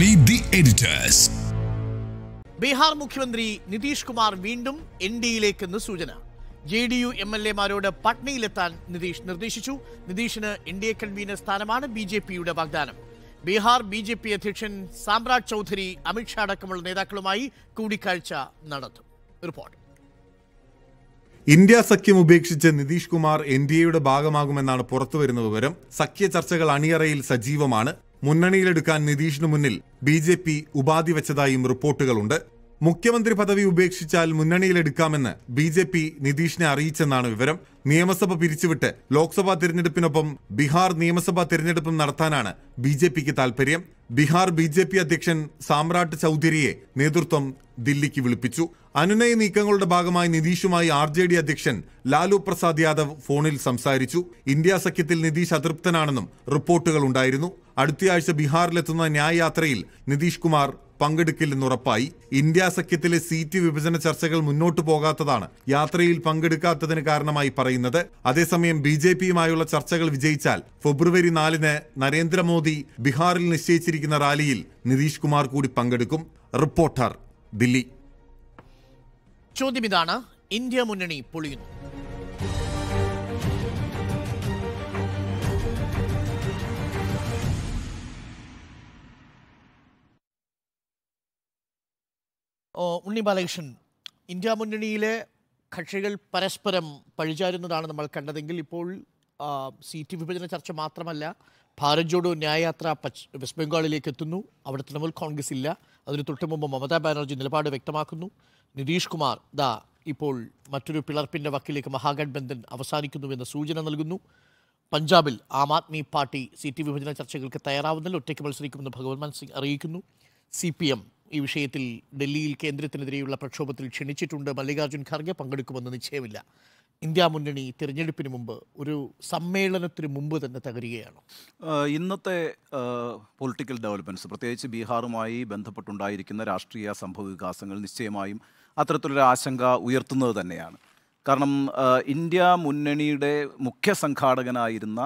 Meet the editors Bihar മുഖ്യമന്ത്രി നിതീഷ് കുമാർ വീണ്ടും N ഡിയിലേക്കെന്ന് സൂചന J D U M L മാരോട് പട്നയിലെത്താൻ നിതീഷ് നിർദ്ദേശിച്ചു നിതീഷിന് എൻ ഡി എ കൺവീനർ സ്ഥാനമാണ് ബി ജെ പിയുടെ വാഗ്ദാനം ബീഹാർ ബി ജെ പി അധ്യക്ഷൻ സാമ്രാജ് ചൗധരി അമിത്ഷാ അടക്കമുള്ള നേതാക്കളുമായി കൂടിക്കാഴ്ച നടത്തും റിപ്പോർട്ട് ഇന്ത്യ സഖ്യം ഉപേക്ഷിച്ച് നിതീഷ് കുമാർ എൻ ഡി എയുടെ ഭാഗമാകുമെന്നാണ് പുറത്തുവരുന്ന വിവരം സഖ്യ ചർച്ചകൾ അണിയറയിൽ സജീവമാണ് മുന്നണിയിലെടുക്കാൻ നിതീഷിനു മുന്നിൽ ബി ജെ പി ഉപാധി വെച്ചതായും റിപ്പോർട്ടുകളുണ്ട് മുഖ്യമന്ത്രി പദവി ഉപേക്ഷിച്ചാൽ മുന്നണിയിലെടുക്കാമെന്ന് ബി ജെ പി നിതീഷിനെ അറിയിച്ചെന്നാണ് വിവരം നിയമസഭ പിരിച്ചുവിട്ട് ലോക്സഭാ തിരഞ്ഞെടുപ്പിനൊപ്പം ബീഹാർ നിയമസഭാ തിരഞ്ഞെടുപ്പും നടത്താനാണ് ബി ജെ പിക്ക് താൽപര്യം ബീഹാർ ബി ജെ പി അധ്യക്ഷൻ സാമ്രാട്ട് ചൌധരിയെ നേതൃത്വം ദില്ലിക്ക് വിളിപ്പിച്ചു അനുനയ നീക്കങ്ങളുടെ ഭാഗമായി നിതീഷുമായി ആർ ജെ ഡി അധ്യക്ഷൻ ലാലു പ്രസാദ് യാദവ് ഫോണിൽ സംസാരിച്ചു ഇന്ത്യ സഖ്യത്തിൽ നിതീഷ് അതൃപ്തനാണെന്നും റിപ്പോർട്ടുകൾ ഉണ്ടായിരുന്നു അടുത്തയാഴ്ച ബീഹാറിലെത്തുന്ന ന്യായ യാത്രയിൽ നിതീഷ് കുമാർ പങ്കെടുക്കില്ലെന്നുറപ്പായി ഇന്ത്യ സഖ്യത്തിലെ സീറ്റ് വിഭജന ചർച്ചകൾ മുന്നോട്ടു പോകാത്തതാണ് യാത്രയിൽ പങ്കെടുക്കാത്തതിന് കാരണമായി പറയുന്നത് അതേസമയം ബി ജെ പിയുമായുള്ള ചർച്ചകൾ വിജയിച്ചാൽ ഫെബ്രുവരി നാലിന് നരേന്ദ്രമോദി ബീഹാറിൽ നിശ്ചയിച്ചിരിക്കുന്ന റാലിയിൽ നിതീഷ് കുമാർ കൂടി പങ്കെടുക്കും റിപ്പോർട്ടർ ദില്ലി ചോദ്യം ഇതാണ് ഇന്ത്യ മുന്നണി പൊളിയുന്നു ഉണ്ണി ബാലകൃഷ്ണൻ ഇന്ത്യ മുന്നണിയിലെ കക്ഷികൾ പരസ്പരം പഴിചാരുന്നതാണ് നമ്മൾ കണ്ടതെങ്കിൽ ഇപ്പോൾ സീറ്റ് വിഭജന ചർച്ച മാത്രമല്ല ഭാരത് ജോഡോ ന്യായയാത്ര പശ് വെസ്റ്റ് ബംഗാളിലേക്ക് എത്തുന്നു അവിടെ തൃണമൂൽ കോൺഗ്രസ് ഇല്ല അതിന് മുമ്പ് മമതാ ബാനർജി നിലപാട് വ്യക്തമാക്കുന്നു നിതീഷ് കുമാർ ദാ ഇപ്പോൾ മറ്റൊരു പിളർപ്പിൻ്റെ വക്കിലേക്ക് മഹാഗഡ്ബന്ധൻ അവസാനിക്കുന്നുവെന്ന സൂചന നൽകുന്നു പഞ്ചാബിൽ ആം ആദ്മി പാർട്ടി സീറ്റ് വിഭജന ചർച്ചകൾക്ക് തയ്യാറാവുന്നതിൽ ഒറ്റയ്ക്ക് മത്സരിക്കുമെന്ന് ഭഗവത് സിംഗ് അറിയിക്കുന്നു സി പി എം ഈ വിഷയത്തിൽ ഡൽഹിയിൽ കേന്ദ്രത്തിനെതിരെയുള്ള പ്രക്ഷോഭത്തിൽ ക്ഷണിച്ചിട്ടുണ്ട് മല്ലികാർജ്ജുൻ ഖാർഗെ പങ്കെടുക്കുമെന്ന് നിശ്ചയമില്ല ഇന്ത്യ മുന്നണി തിരഞ്ഞെടുപ്പിന് മുമ്പ് ഒരു സമ്മേളനത്തിന് മുമ്പ് തന്നെ തകരുകയാണ് ഇന്നത്തെ പൊളിറ്റിക്കൽ ഡെവലപ്മെൻറ്റ്സ് പ്രത്യേകിച്ച് ബീഹാറുമായി ബന്ധപ്പെട്ടുണ്ടായിരിക്കുന്ന രാഷ്ട്രീയ സംഭവ വികാസങ്ങൾ നിശ്ചയമായും അത്തരത്തിലൊരു ആശങ്ക ഉയർത്തുന്നത് തന്നെയാണ് കാരണം ഇന്ത്യ മുന്നണിയുടെ മുഖ്യ സംഘാടകനായിരുന്ന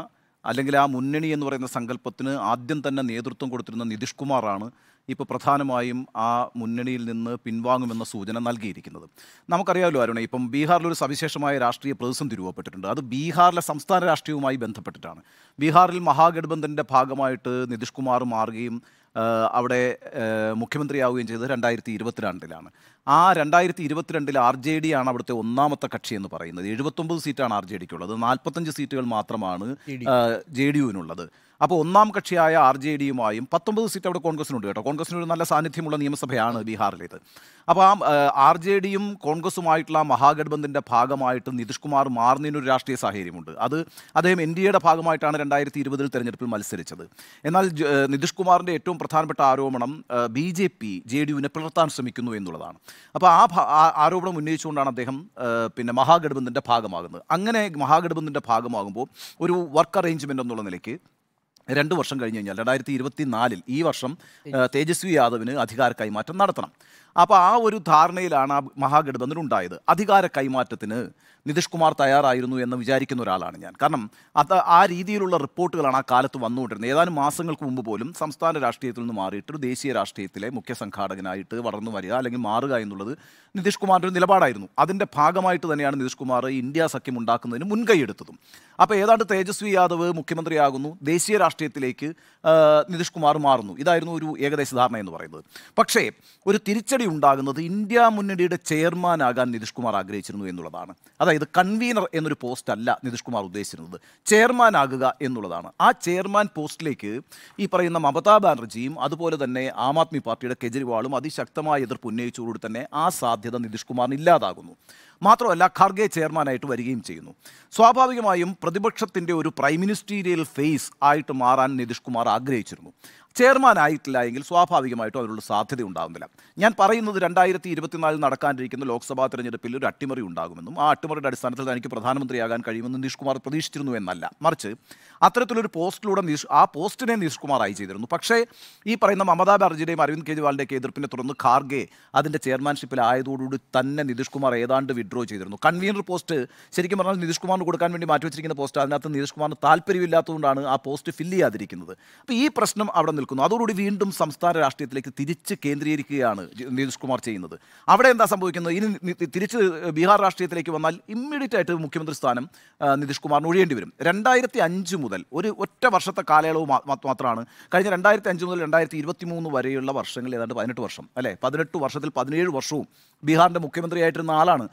അല്ലെങ്കിൽ ആ മുന്നണി എന്ന് പറയുന്ന സങ്കല്പത്തിന് ആദ്യം തന്നെ നേതൃത്വം കൊടുത്തിരുന്ന നിതീഷ് കുമാറാണ് ഇപ്പോൾ പ്രധാനമായും ആ മുന്നണിയിൽ നിന്ന് പിൻവാങ്ങുമെന്ന സൂചന നൽകിയിരിക്കുന്നത് നമുക്കറിയാമല്ലോ അരുണെ ഇപ്പം ബീഹാറിൽ ഒരു സവിശേഷമായ രാഷ്ട്രീയ പ്രതിസന്ധി രൂപപ്പെട്ടിട്ടുണ്ട് അത് ബീഹാറിലെ സംസ്ഥാന രാഷ്ട്രീയവുമായി ബന്ധപ്പെട്ടിട്ടാണ് ബീഹാറിൽ മഹാഗഡ്ബന്ധൻ്റെ ഭാഗമായിട്ട് നിതീഷ് കുമാർ മാറുകയും അവിടെ മുഖ്യമന്ത്രിയാവുകയും ചെയ്തത് രണ്ടായിരത്തി ഇരുപത്തിരണ്ടിലാണ് ആ രണ്ടായിരത്തി ഇരുപത്തിരണ്ടിൽ ആർ ജെ ഡി ആണ് അവിടുത്തെ ഒന്നാമത്തെ കക്ഷി എന്ന് പറയുന്നത് എഴുപത്തൊമ്പത് സീറ്റാണ് ആർ ജെ ഡിക്കുള്ളത് നാൽപ്പത്തഞ്ച് സീറ്റുകൾ മാത്രമാണ് ജെ ഡി യുവിനുള്ളത് അപ്പോൾ ഒന്നാം കക്ഷിയായ ആർ ജെ ഡിയുമായും പത്തൊമ്പത് സീറ്റ് അവിടെ കോൺഗ്രസിനുണ്ട് കേട്ടോ കോൺഗ്രസിനൊരു ഒരു നല്ല സാന്നിധ്യമുള്ള നിയമസഭയാണ് ബീഹാറിലേത് അപ്പോൾ ആ ആർ ജെ ഡിയും കോൺഗ്രസുമായിട്ടുള്ള മഹാഗഡ്ബന്ധൻ്റെ ഭാഗമായിട്ട് നിതീഷ് കുമാർ മാറുന്നതിനൊരു രാഷ്ട്രീയ സാഹചര്യമുണ്ട് അത് അദ്ദേഹം എൻ ഡി എയുടെ ഭാഗമായിട്ടാണ് രണ്ടായിരത്തി ഇരുപതിൽ തെരഞ്ഞെടുപ്പിൽ മത്സരിച്ചത് എന്നാൽ നിതീഷ് കുമാറിൻ്റെ ഏറ്റവും പ്രധാനപ്പെട്ട ആരോപണം B J P J D യുവിനെ പിളർത്താൻ ശ്രമിക്കുന്നു എന്നുള്ളതാണ് അപ്പോൾ ആ ആരോപണം ഉന്നയിച്ചുകൊണ്ടാണ് അദ്ദേഹം പിന്നെ മഹാഗഡ്ബന്ധൻ്റെ ഭാഗമാകുന്നത് അങ്ങനെ മഹാഗഡ്ബന്ധൻ്റെ ഭാഗമാകുമ്പോൾ ഒരു വർക്ക് അറേഞ്ച്മെൻ്റ് എന്നുള്ള നിലയ്ക്ക് രണ്ട് വർഷം കഴിഞ്ഞ് കഴിഞ്ഞാൽ രണ്ടായിരത്തി ഇരുപത്തി നാലിൽ ഈ വർഷം തേജസ്വി യാദവിന് അധികാര കൈമാറ്റം നടത്തണം അപ്പോൾ ആ ഒരു ധാരണയിലാണ് ആ ഉണ്ടായത് അധികാര കൈമാറ്റത്തിന് നിതീഷ് കുമാർ തയ്യാറായിരുന്നു എന്ന് വിചാരിക്കുന്ന ഒരാളാണ് ഞാൻ കാരണം അത് ആ രീതിയിലുള്ള റിപ്പോർട്ടുകളാണ് ആ കാലത്ത് വന്നുകൊണ്ടിരുന്നത് ഏതാനും മാസങ്ങൾക്ക് മുമ്പ് പോലും സംസ്ഥാന രാഷ്ട്രീയത്തിൽ നിന്ന് മാറിയിട്ട് ഒരു ദേശീയ രാഷ്ട്രീയത്തിലെ മുഖ്യ സംഘാടകനായിട്ട് വളർന്നു വരിക അല്ലെങ്കിൽ മാറുക എന്നുള്ളത് നിതീഷ് കുമാറിൻ്റെ ഒരു നിലപാടായിരുന്നു അതിൻ്റെ ഭാഗമായിട്ട് തന്നെയാണ് നിതീഷ് കുമാർ ഇന്ത്യ സഖ്യം ഉണ്ടാക്കുന്നതിന് മുൻകൈയെടുത്തതും അപ്പോൾ ഏതാണ്ട് തേജസ്വി യാദവ് മുഖ്യമന്ത്രിയാകുന്നു ദേശീയ രാഷ്ട്രീയത്തിലേക്ക് നിതീഷ് കുമാർ മാറുന്നു ഇതായിരുന്നു ഒരു ഏകദേശ ധാരണ എന്ന് പറയുന്നത് പക്ഷേ ഒരു തിരിച്ചടി മുന്നണി ഉണ്ടാകുന്നത് ഇന്ത്യ മുന്നണിയുടെ ചെയർമാനാകാൻ നിതീഷ് കുമാർ ആഗ്രഹിച്ചിരുന്നു എന്നുള്ളതാണ് അതായത് കൺവീനർ എന്നൊരു പോസ്റ്റ് അല്ല നിതീഷ് കുമാർ ഉദ്ദേശിച്ചിരുന്നത് ചെയർമാനാകുക എന്നുള്ളതാണ് ആ ചെയർമാൻ പോസ്റ്റിലേക്ക് ഈ പറയുന്ന മമതാ ബാനർജിയും അതുപോലെ തന്നെ ആം ആദ്മി പാർട്ടിയുടെ കെജ്രിവാളും അതിശക്തമായ എതിർപ്പ് ഉന്നയിച്ചുകൂടി തന്നെ ആ സാധ്യത നിതീഷ് കുമാറിന് ഇല്ലാതാകുന്നു മാത്രമല്ല ഖാർഗെ ചെയർമാനായിട്ട് വരികയും ചെയ്യുന്നു സ്വാഭാവികമായും പ്രതിപക്ഷത്തിൻ്റെ ഒരു പ്രൈം മിനിസ്റ്റീരിയൽ ഫേസ് ആയിട്ട് മാറാൻ നിതീഷ് കുമാർ ആഗ്രഹിച്ചിരുന്നു ചെയർമാൻ ആയിട്ടില്ല എങ്കിൽ സ്വാഭാവികമായിട്ടും അതിനുള്ള സാധ്യത ഉണ്ടാകുന്നില്ല ഞാൻ പറയുന്നത് രണ്ടായിരത്തി ഇരുപത്തിനാലിൽ നടക്കാനിരിക്കുന്ന ലോക്സഭാ തെരഞ്ഞെടുപ്പിൽ ഒരു അട്ടിമറി ഉണ്ടാകുമെന്നും ആ അട്ടിമറിയുടെ അടിസ്ഥാനത്തിൽ തനിക്ക് പ്രധാനമന്ത്രിയാകാൻ കഴിയുമെന്ന് നിതീഷ് കുമാർ പ്രതീക്ഷിച്ചിരുന്നു എന്നല്ല മറിച്ച് അത്തരത്തിലൊരു പോസ്റ്റിലൂടെ നിഷ് ആ പോസ്റ്റിനെ നിതീഷ് കുമാറായി ചെയ്തിരുന്നു പക്ഷേ ഈ പറയുന്ന മമതാ ബാനർജിയുടെയും അരവിന്ദ് കെജ്രിവാളിൻ്റെയൊക്കെ എതിർപ്പിനെ തുടർന്ന് ഖാർഗെ അതിൻ്റെ ആയതോടുകൂടി തന്നെ നിതീഷ് കുമാർ ഏതാണ്ട് വിഡ്രോ ചെയ്തിരുന്നു കൺവീനർ പോസ്റ്റ് ശരിക്കും പറഞ്ഞാൽ നിതീഷ് കുമാറിന് കൊടുക്കാൻ വേണ്ടി മാറ്റിവെച്ചിരിക്കുന്ന പോസ്റ്റ് അതിനകത്ത് നിതീഷ് കുമാറിന് താല്പര്യമില്ലാത്തതുകൊണ്ടാണ് ആ പോസ്റ്റ് ഫില്ല് ചെയ്യാതിരിക്കുന്നത് അപ്പോൾ ഈ പ്രശ്നം അവിടെ നിൽക്കുന്നു അതോടുകൂടി വീണ്ടും സംസ്ഥാന രാഷ്ട്രീയത്തിലേക്ക് തിരിച്ച് കേന്ദ്രീകരിക്കുകയാണ് നിതീഷ് കുമാർ ചെയ്യുന്നത് അവിടെ എന്താ സംഭവിക്കുന്നത് ഇനി തിരിച്ച് ബീഹാർ രാഷ്ട്രീയത്തിലേക്ക് വന്നാൽ ഇമ്മീഡിയറ്റ് ആയിട്ട് മുഖ്യമന്ത്രി സ്ഥാനം നിതീഷ് കുമാറിന് ഒഴിയേണ്ടി വരും രണ്ടായിരത്തി അഞ്ച് മുതൽ ഒരു ഒറ്റ വർഷത്തെ കാലയളവ് മാത്രമാണ് കഴിഞ്ഞ രണ്ടായിരത്തി അഞ്ച് മുതൽ രണ്ടായിരത്തി ഇരുപത്തി മൂന്ന് വരെയുള്ള വർഷങ്ങളിൽ ഏതാണ്ട് പതിനെട്ട് വർഷം അല്ലേ പതിനെട്ട് വർഷത്തിൽ പതിനേഴ് വർഷവും ബീഹാറിൻ്റെ മുഖ്യമന്ത്രിയായിട്ടിരുന്ന ആളാണ്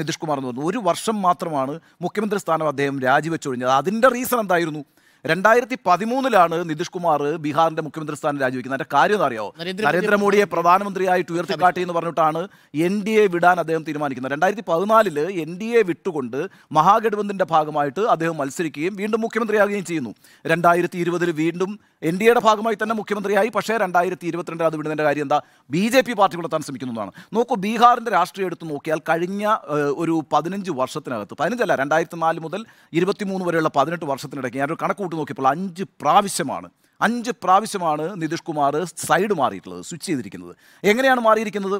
നിതീഷ് കുമാർ എന്ന് പറയുന്നത് ഒരു വർഷം മാത്രമാണ് മുഖ്യമന്ത്രി സ്ഥാനം അദ്ദേഹം രാജിവെച്ചൊഴിഞ്ഞത് അതിൻ്റെ റീസൺ എന്തായിരുന്നു രണ്ടായിരത്തി പതിമൂന്നിലാണ് നിതീഷ് കുമാർ ബീഹാറിന്റെ മുഖ്യമന്ത്രി സ്ഥാനം രാജിവെക്കുന്നത് അതിന്റെ കാര്യം അറിയാമോ നരേന്ദ്രമോദിയെ പ്രധാനമന്ത്രിയായിട്ട് ഉയർത്തിക്കാട്ടി എന്ന് പറഞ്ഞിട്ടാണ് എൻ ഡി എ വിടാൻ അദ്ദേഹം തീരുമാനിക്കുന്നത് രണ്ടായിരത്തി പതിനാലില് എൻ ഡി എ വിട്ടുകൊണ്ട് മഹാഗഡ്ബന്ധിന്റെ ഭാഗമായിട്ട് അദ്ദേഹം മത്സരിക്കുകയും വീണ്ടും മുഖ്യമന്ത്രിയാകുകയും ചെയ്യുന്നു രണ്ടായിരത്തി ഇരുപതിൽ വീണ്ടും എൻ ഡി എയുടെ ഭാഗമായി തന്നെ മുഖ്യമന്ത്രിയായി പക്ഷേ രണ്ടായിരത്തി ഇരുപത്തിരണ്ടിൽ അത് വിടുന്നതിന്റെ കാര്യം എന്താ ബി ജെ പി പാർട്ടി നടത്താൻ ശ്രമിക്കുന്നതാണ് നോക്കൂ ബീഹാറിന്റെ രാഷ്ട്രീയം എടുത്തു നോക്കിയാൽ കഴിഞ്ഞ ഒരു പതിനഞ്ച് വർഷത്തിനകത്ത് പതിനഞ്ചല്ല രണ്ടായിരത്തി നാല് മുതൽ മൂന്ന് വരെയുള്ള പതിനെട്ട് വർഷത്തിനിടയ്ക്ക് ഞാനൊരു കണക്ക് എടുത്ത് നോക്കിയപ്പോൾ അഞ്ച് പ്രാവശ്യമാണ് അഞ്ച് പ്രാവശ്യമാണ് നിതീഷ് കുമാർ സൈഡ് മാറിയിട്ടുള്ളത് സ്വിച്ച് ചെയ്തിരിക്കുന്നത് എങ്ങനെയാണ് മാറിയിരിക്കുന്നത്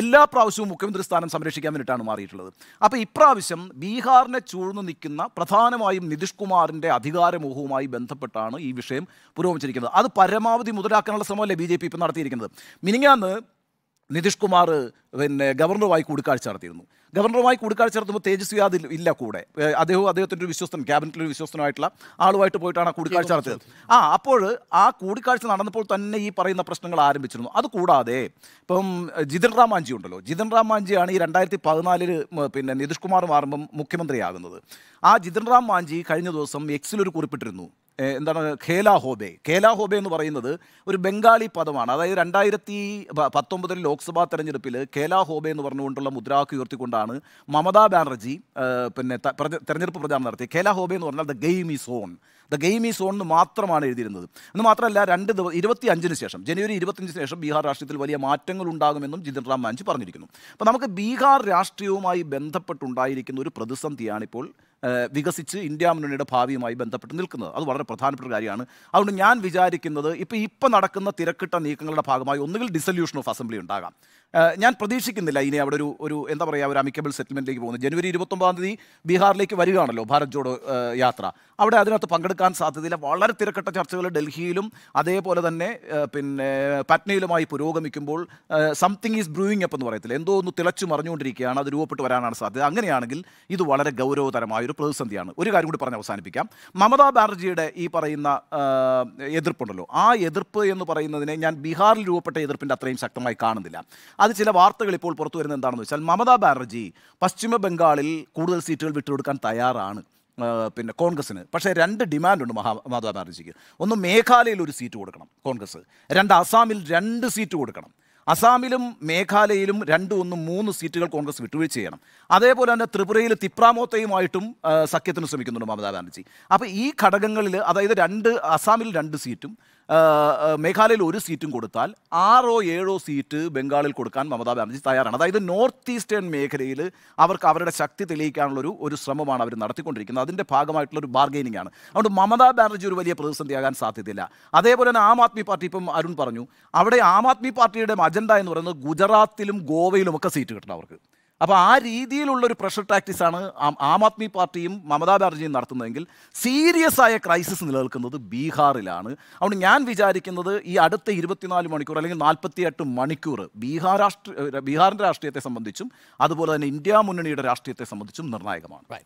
എല്ലാ പ്രാവശ്യവും മുഖ്യമന്ത്രി സ്ഥാനം സംരക്ഷിക്കാൻ വേണ്ടിയിട്ടാണ് മാറിയിട്ടുള്ളത് അപ്പോൾ ഇപ്രാവശ്യം ബീഹാറിനെ ചൂഴ്ന്നു നിൽക്കുന്ന പ്രധാനമായും നിതീഷ് കുമാറിൻ്റെ അധികാരമോഹവുമായി ബന്ധപ്പെട്ടാണ് ഈ വിഷയം പുരോഗമിച്ചിരിക്കുന്നത് അത് പരമാവധി മുതലാക്കാനുള്ള ശ്രമമല്ലേ ബി ജെ പി ഇപ്പം നടത്തിയിരിക്കുന്നത് മിനിങ്ങാന്ന് നിതീഷ് കുമാർ പിന്നെ ഗവർണറുമായി കൂടിക്കാഴ്ച നടത്തിയിരുന്നു ഗവർണറുമായി കൂടിക്കാഴ്ച നടത്തുമ്പോൾ തേജസ്വി യാദവ് ഇല്ല കൂടെ അദ്ദേഹവും അദ്ദേഹത്തിൻ്റെ ഒരു വിശ്വസ്തൻ ക്യാബിനറ്റിൽ ഒരു വിശ്വസ്തനായിട്ടുള്ള ആളുമായിട്ട് പോയിട്ടാണ് ആ കൂടിക്കാഴ്ച നടത്തിയത് ആ അപ്പോൾ ആ കൂടിക്കാഴ്ച നടന്നപ്പോൾ തന്നെ ഈ പറയുന്ന പ്രശ്നങ്ങൾ ആരംഭിച്ചിരുന്നു അതുകൂടാതെ ഇപ്പം ജിതിൻ റാം മാഞ്ചി ഉണ്ടല്ലോ ജിതിൻ റാം മാഞ്ചിയാണ് ഈ രണ്ടായിരത്തി പതിനാലിൽ പിന്നെ നിതീഷ് കുമാർ മാറുമ്പം മുഖ്യമന്ത്രിയാകുന്നത് ആ ജിതിൻ റാം മാഞ്ചി കഴിഞ്ഞ ദിവസം എക്സിൽ ഒരു കുറിപ്പിട്ടിരുന്നു എന്താണ് ഖേലാഹോബേ ഖേലാഹോബേ എന്ന് പറയുന്നത് ഒരു ബംഗാളി പദമാണ് അതായത് രണ്ടായിരത്തി പത്തൊമ്പതിൽ ലോക്സഭാ തെരഞ്ഞെടുപ്പിൽ ഖേലാഹോബേ എന്ന് പറഞ്ഞുകൊണ്ടുള്ള മുദ്രാവാക്യം ഉയർത്തിക്കൊണ്ടാണ് മമതാ ബാനർജി പിന്നെ തെരഞ്ഞെടുപ്പ് പ്രചാരണം നടത്തി ഖേലാഹോബേ എന്ന് പറഞ്ഞാൽ the game is on the game is on എന്ന് മാത്രമാണ് എഴുതിയിരുന്നത് എന്ന് മാത്രമല്ല രണ്ട് ദിവസം ഇരുപത്തി അഞ്ചിന് ശേഷം ജനുവരി ഇരുപത്തഞ്ചിന് ശേഷം ബീഹാർ രാഷ്ട്രീയത്തിൽ വലിയ മാറ്റങ്ങൾ ഉണ്ടാകുമെന്നും ജിതിൻ റാം മാഞ്ചി പറഞ്ഞിരിക്കുന്നു അപ്പോൾ നമുക്ക് ബീഹാർ രാഷ്ട്രീയവുമായി ബന്ധപ്പെട്ടുണ്ടായിരിക്കുന്ന ഒരു പ്രതിസന്ധിയാണിപ്പോൾ വികസിച്ച് ഇന്ത്യ മുന്നണിയുടെ ഭാവിയുമായി ബന്ധപ്പെട്ട് നിൽക്കുന്നത് അത് വളരെ പ്രധാനപ്പെട്ട കാര്യമാണ് അതുകൊണ്ട് ഞാൻ വിചാരിക്കുന്നത് ഇപ്പോൾ ഇപ്പം നടക്കുന്ന തിരക്കിട്ട നീക്കങ്ങളുടെ ഭാഗമായി ഒന്നുകിൽ ഡിസൊല്യൂഷൻ ഓഫ് അസംബ്ലി ഉണ്ടാകാം ഞാൻ പ്രതീക്ഷിക്കുന്നില്ല ഇനി അവിടെ ഒരു ഒരു എന്താ പറയുക ഒരു അമിക്കബിൾ സെറ്റിൽമെൻറ്റിലേക്ക് പോകുന്നത് ജനുവരി ഇരുപത്തൊമ്പതാം തീയതി ബീഹാറിലേക്ക് വരികയാണല്ലോ ഭാരത് ജോഡോ യാത്ര അവിടെ അതിനകത്ത് പങ്കെടുക്കാൻ സാധ്യതയില്ല വളരെ തിരക്കട്ട ചർച്ചകൾ ഡൽഹിയിലും അതേപോലെ തന്നെ പിന്നെ പറ്റ്നയിലുമായി പുരോഗമിക്കുമ്പോൾ സംതിങ് ഈസ് ബ്രൂയിങ് അപ്പ് എന്ന് പറയത്തില്ല എന്തോ ഒന്ന് തിളച്ചു മറിഞ്ഞുകൊണ്ടിരിക്കുകയാണ് അത് രൂപപ്പെട്ട് വരാനാണ് സാധ്യത അങ്ങനെയാണെങ്കിൽ ഇത് വളരെ ഗൗരവതരമായ ഒരു പ്രതിസന്ധിയാണ് ഒരു കാര്യം കൂടി പറഞ്ഞ് അവസാനിപ്പിക്കാം മമതാ ബാനർജിയുടെ ഈ പറയുന്ന എതിർപ്പുണ്ടല്ലോ ആ എതിർപ്പ് എന്ന് പറയുന്നതിനെ ഞാൻ ബീഹാറിൽ രൂപപ്പെട്ട എതിർപ്പിൻ്റെ അത്രയും ശക്തമായി കാണുന്നില്ല അത് ചില വാർത്തകൾ ഇപ്പോൾ പുറത്തു വരുന്നത് എന്താണെന്ന് വെച്ചാൽ മമതാ ബാനർജി പശ്ചിമ ബംഗാളിൽ കൂടുതൽ സീറ്റുകൾ വിട്ടുകൊടുക്കാൻ തയ്യാറാണ് പിന്നെ കോൺഗ്രസ്സിന് പക്ഷേ രണ്ട് ഡിമാൻഡുണ്ട് മഹാ മമതാ ബാനർജിക്ക് ഒന്ന് മേഘാലയയിൽ ഒരു സീറ്റ് കൊടുക്കണം കോൺഗ്രസ് രണ്ട് അസാമിൽ രണ്ട് സീറ്റ് കൊടുക്കണം അസാമിലും മേഘാലയയിലും രണ്ടും ഒന്നും മൂന്ന് സീറ്റുകൾ കോൺഗ്രസ് വിട്ടുവീഴ്ച ചെയ്യണം അതേപോലെ തന്നെ ത്രിപുരയിൽ തിപ്രാമോത്തയുമായിട്ടും സഖ്യത്തിന് ശ്രമിക്കുന്നുണ്ട് മമതാ ബാനർജി അപ്പോൾ ഈ ഘടകങ്ങളിൽ അതായത് രണ്ട് അസാമിൽ രണ്ട് സീറ്റും മേഘാലയിൽ ഒരു സീറ്റും കൊടുത്താൽ ആറോ ഏഴോ സീറ്റ് ബംഗാളിൽ കൊടുക്കാൻ മമതാ ബാനർജി തയ്യാറാണ് അതായത് നോർത്ത് ഈസ്റ്റേൺ മേഖലയിൽ അവർക്ക് അവരുടെ ശക്തി തെളിയിക്കാനുള്ളൊരു ഒരു ശ്രമമാണ് അവർ നടത്തിക്കൊണ്ടിരിക്കുന്നത് അതിൻ്റെ ഭാഗമായിട്ടുള്ളൊരു ബാർഗെയിനിങ് ആണ് അതുകൊണ്ട് മമതാ ബാനർജി ഒരു വലിയ പ്രതിസന്ധിയാകാൻ സാധ്യതയില്ല അതേപോലെ തന്നെ ആം ആദ്മി പാർട്ടി ഇപ്പം അരുൺ പറഞ്ഞു അവിടെ ആം ആദ്മി പാർട്ടിയുടെ അജണ്ട എന്ന് പറയുന്നത് ഗുജറാത്തിലും ഗോവയിലും ഒക്കെ സീറ്റ് കിട്ടണം അവർക്ക് അപ്പോൾ ആ രീതിയിലുള്ള ഒരു പ്രഷർ ടാക്ടിക്സാണ് ആം ആദ്മി പാർട്ടിയും മമതാ ബാനർജിയും നടത്തുന്നതെങ്കിൽ സീരിയസ് ആയ ക്രൈസിസ് നിലനിൽക്കുന്നത് ബീഹാറിലാണ് അതുകൊണ്ട് ഞാൻ വിചാരിക്കുന്നത് ഈ അടുത്ത ഇരുപത്തിനാല് മണിക്കൂർ അല്ലെങ്കിൽ നാൽപ്പത്തിയെട്ട് മണിക്കൂർ ബീഹാർ രാഷ്ട്ര ബീഹാറിൻ്റെ രാഷ്ട്രീയത്തെ സംബന്ധിച്ചും അതുപോലെ തന്നെ ഇന്ത്യ മുന്നണിയുടെ രാഷ്ട്രീയത്തെ സംബന്ധിച്ചും നിർണായകമാണ്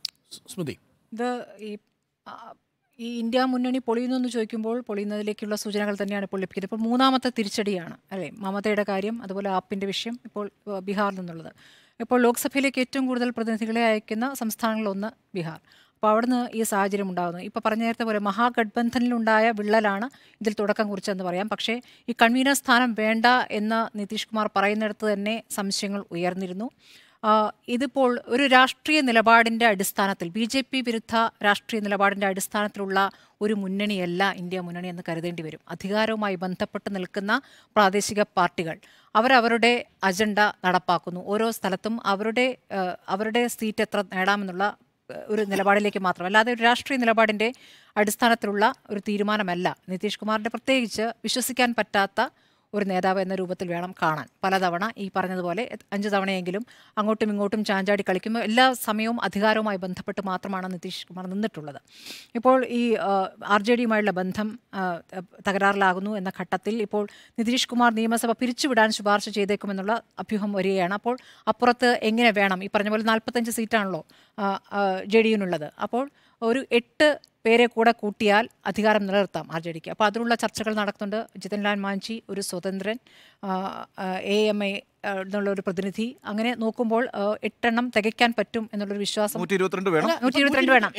സ്മൃതി ഇത് ഈ ഇന്ത്യ മുന്നണി പൊളിയുന്നു എന്ന് ചോദിക്കുമ്പോൾ പൊളിയുന്നതിലേക്കുള്ള സൂചനകൾ തന്നെയാണ് ഇപ്പോൾ ലഭിക്കുന്നത് ഇപ്പോൾ മൂന്നാമത്തെ തിരിച്ചടിയാണ് അല്ലേ മമതയുടെ കാര്യം അതുപോലെ ആപ്പിൻ്റെ വിഷയം ഇപ്പോൾ ബീഹാറിൽ നിന്നുള്ളത് ഇപ്പോൾ ലോക്സഭയിലേക്ക് ഏറ്റവും കൂടുതൽ പ്രതിനിധികളെ അയക്കുന്ന സംസ്ഥാനങ്ങളിലൊന്ന് ബീഹാർ അപ്പോൾ അവിടുന്ന് ഈ സാഹചര്യം ഉണ്ടാകുന്നു ഇപ്പോൾ പറഞ്ഞ നേരത്തെ പോലെ മഹാഗഡ്ബന്ധനിലുണ്ടായ വിള്ളലാണ് ഇതിൽ തുടക്കം കുറിച്ചെന്ന് പറയാം പക്ഷേ ഈ കൺവീനർ സ്ഥാനം വേണ്ട എന്ന് നിതീഷ് കുമാർ പറയുന്നിടത്ത് തന്നെ സംശയങ്ങൾ ഉയർന്നിരുന്നു ഇതിപ്പോൾ ഒരു രാഷ്ട്രീയ നിലപാടിൻ്റെ അടിസ്ഥാനത്തിൽ ബി ജെ പി വിരുദ്ധ രാഷ്ട്രീയ നിലപാടിൻ്റെ അടിസ്ഥാനത്തിലുള്ള ഒരു മുന്നണിയല്ല ഇന്ത്യ മുന്നണി എന്ന് കരുതേണ്ടി വരും അധികാരവുമായി ബന്ധപ്പെട്ട് നിൽക്കുന്ന പ്രാദേശിക പാർട്ടികൾ അവരവരുടെ അജണ്ട നടപ്പാക്കുന്നു ഓരോ സ്ഥലത്തും അവരുടെ അവരുടെ സീറ്റ് എത്ര നേടാമെന്നുള്ള ഒരു നിലപാടിലേക്ക് മാത്രം അല്ലാതെ ഒരു രാഷ്ട്രീയ നിലപാടിൻ്റെ അടിസ്ഥാനത്തിലുള്ള ഒരു തീരുമാനമല്ല നിതീഷ് കുമാറിൻ്റെ പ്രത്യേകിച്ച് വിശ്വസിക്കാൻ പറ്റാത്ത ഒരു നേതാവ് എന്ന രൂപത്തിൽ വേണം കാണാൻ പലതവണ ഈ പറഞ്ഞതുപോലെ അഞ്ച് തവണയെങ്കിലും അങ്ങോട്ടും ഇങ്ങോട്ടും ചാഞ്ചാടി കളിക്കുമ്പോൾ എല്ലാ സമയവും അധികാരവുമായി ബന്ധപ്പെട്ട് മാത്രമാണ് നിതീഷ് കുമാർ നിന്നിട്ടുള്ളത് ഇപ്പോൾ ഈ ആർ ജെ ഡിയുമായുള്ള ബന്ധം തകരാറിലാകുന്നു എന്ന ഘട്ടത്തിൽ ഇപ്പോൾ നിതീഷ് കുമാർ നിയമസഭ പിരിച്ചുവിടാൻ ശുപാർശ ചെയ്തേക്കുമെന്നുള്ള അഭ്യൂഹം വരികയാണ് അപ്പോൾ അപ്പുറത്ത് എങ്ങനെ വേണം ഈ പറഞ്ഞ പോലെ നാൽപ്പത്തഞ്ച് സീറ്റാണല്ലോ ജെ ഡി യുനുള്ളത് അപ്പോൾ ഒരു എട്ട് പേരെ കൂടെ കൂട്ടിയാൽ അധികാരം നിലനിർത്താം ആർ ജെ ഡിക്ക് അപ്പോൾ അതിനുള്ള ചർച്ചകൾ നടക്കുന്നുണ്ട് ജിതൻലാൽ മാഞ്ചി ഒരു സ്വതന്ത്രൻ എ എം ഐ എന്നുള്ള ഒരു പ്രതിനിധി അങ്ങനെ നോക്കുമ്പോൾ എട്ടെണ്ണം തികയ്ക്കാൻ പറ്റും എന്നുള്ളൊരു വിശ്വാസം വേണം വേണം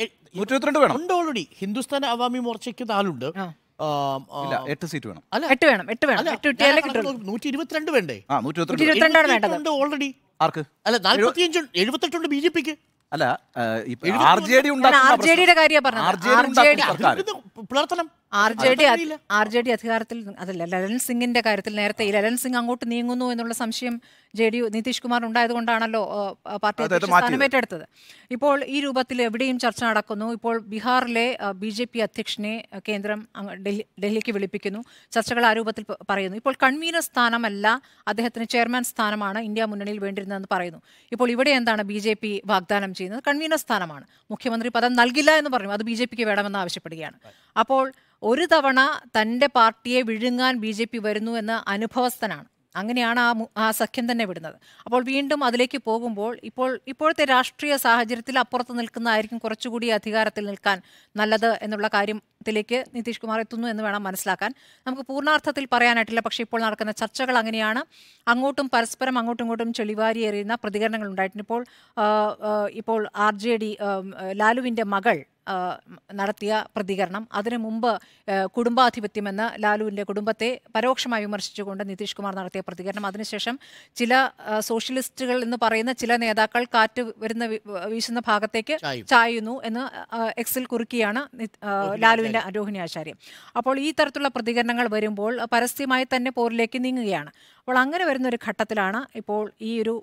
വേണം ഓൾറെഡി ഹിന്ദുസ്ഥാൻ അവാമി മോർച്ചയ്ക്ക് നാലുണ്ട് എട്ട് സീറ്റ് വേണം അല്ല വേണം വേണം വേണ്ടേ ഓൾറെഡി ആർക്ക് അല്ല നാൽപ്പത്തിയഞ്ചുണ്ട് എഴുപത്തെട്ടുണ്ട് ബി ജെ പിക്ക് അല്ല ആർ ജെ ഡി ഉണ്ടാക്കുന്ന പ്രശ്നം. RJD യുടെ കാര്യമാ പറഞ്ഞത്. R J D R J D അധികാരത്തിൽ അതല്ല ലലൻ സിംഗിന്റെ കാര്യത്തിൽ നേരത്തെ ലലൻ സിംഗ് അങ്ങോട്ട് നീങ്ങുന്നു എന്നുള്ള സംശയം ജെ ഡി നിതീഷ് കുമാർ കൊണ്ടാണല്ലോ പാർട്ടി സ്ഥാനം ഏറ്റെടുത്തത് ഇപ്പോൾ ഈ രൂപത്തിൽ എവിടെയും ചർച്ച നടക്കുന്നു ഇപ്പോൾ ബീഹാറിലെ ബി ജെ പി അധ്യക്ഷനെ കേന്ദ്രം ഡൽഹിക്ക് വിളിപ്പിക്കുന്നു ചർച്ചകൾ ആ രൂപത്തിൽ പറയുന്നു ഇപ്പോൾ കൺവീനർ സ്ഥാനമല്ല അദ്ദേഹത്തിന് ചെയർമാൻ സ്ഥാനമാണ് ഇന്ത്യ മുന്നണിയിൽ വേണ്ടിയിരുന്നതെന്ന് പറയുന്നു ഇപ്പോൾ ഇവിടെ എന്താണ് ബി ജെ പി വാഗ്ദാനം ചെയ്യുന്നത് കൺവീനർ സ്ഥാനമാണ് മുഖ്യമന്ത്രി പദം നൽകില്ല എന്ന് പറഞ്ഞു അത് ബി ജെ പിക്ക് വേണമെന്ന് ആവശ്യപ്പെടുകയാണ് അപ്പോൾ ഒരു തവണ തൻ്റെ പാർട്ടിയെ വിഴുങ്ങാൻ ബി ജെ പി വരുന്നു എന്ന അനുഭവസ്ഥനാണ് അങ്ങനെയാണ് ആ ആ സഖ്യം തന്നെ വിടുന്നത് അപ്പോൾ വീണ്ടും അതിലേക്ക് പോകുമ്പോൾ ഇപ്പോൾ ഇപ്പോഴത്തെ രാഷ്ട്രീയ സാഹചര്യത്തിൽ അപ്പുറത്ത് നിൽക്കുന്നതായിരിക്കും കുറച്ചുകൂടി അധികാരത്തിൽ നിൽക്കാൻ നല്ലത് എന്നുള്ള കാര്യം ത്തിലേക്ക് നിതീഷ് കുമാർ എത്തുന്നു എന്ന് വേണം മനസ്സിലാക്കാൻ നമുക്ക് പൂർണ്ണാർത്ഥത്തിൽ പറയാനായിട്ടില്ല പക്ഷേ ഇപ്പോൾ നടക്കുന്ന ചർച്ചകൾ അങ്ങനെയാണ് അങ്ങോട്ടും പരസ്പരം അങ്ങോട്ടും ഇങ്ങോട്ടും ചെളിവാരി എറിയുന്ന പ്രതികരണങ്ങൾ ഉണ്ടായിട്ടുണ്ട് ഇപ്പോൾ ഇപ്പോൾ ആർ ജെ ഡി ലാലുവിൻ്റെ മകൾ നടത്തിയ പ്രതികരണം അതിനു മുമ്പ് കുടുംബാധിപത്യമെന്ന് ലാലുവിൻ്റെ കുടുംബത്തെ പരോക്ഷമായി വിമർശിച്ചുകൊണ്ട് നിതീഷ് കുമാർ നടത്തിയ പ്രതികരണം അതിനുശേഷം ചില സോഷ്യലിസ്റ്റുകൾ എന്ന് പറയുന്ന ചില നേതാക്കൾ കാറ്റ് വരുന്ന വീശുന്ന ഭാഗത്തേക്ക് ചായുന്നു എന്ന് എക്സിൽ കുറുക്കിയാണ് ലാലുവിൻ്റെ ഇതിന്റെ അരോഹിണി ആചാര്യം അപ്പോൾ ഈ തരത്തിലുള്ള പ്രതികരണങ്ങൾ വരുമ്പോൾ പരസ്യമായി തന്നെ പോരിലേക്ക് നീങ്ങുകയാണ് അപ്പോൾ അങ്ങനെ വരുന്ന ഒരു ഘട്ടത്തിലാണ് ഇപ്പോൾ ഈ ഒരു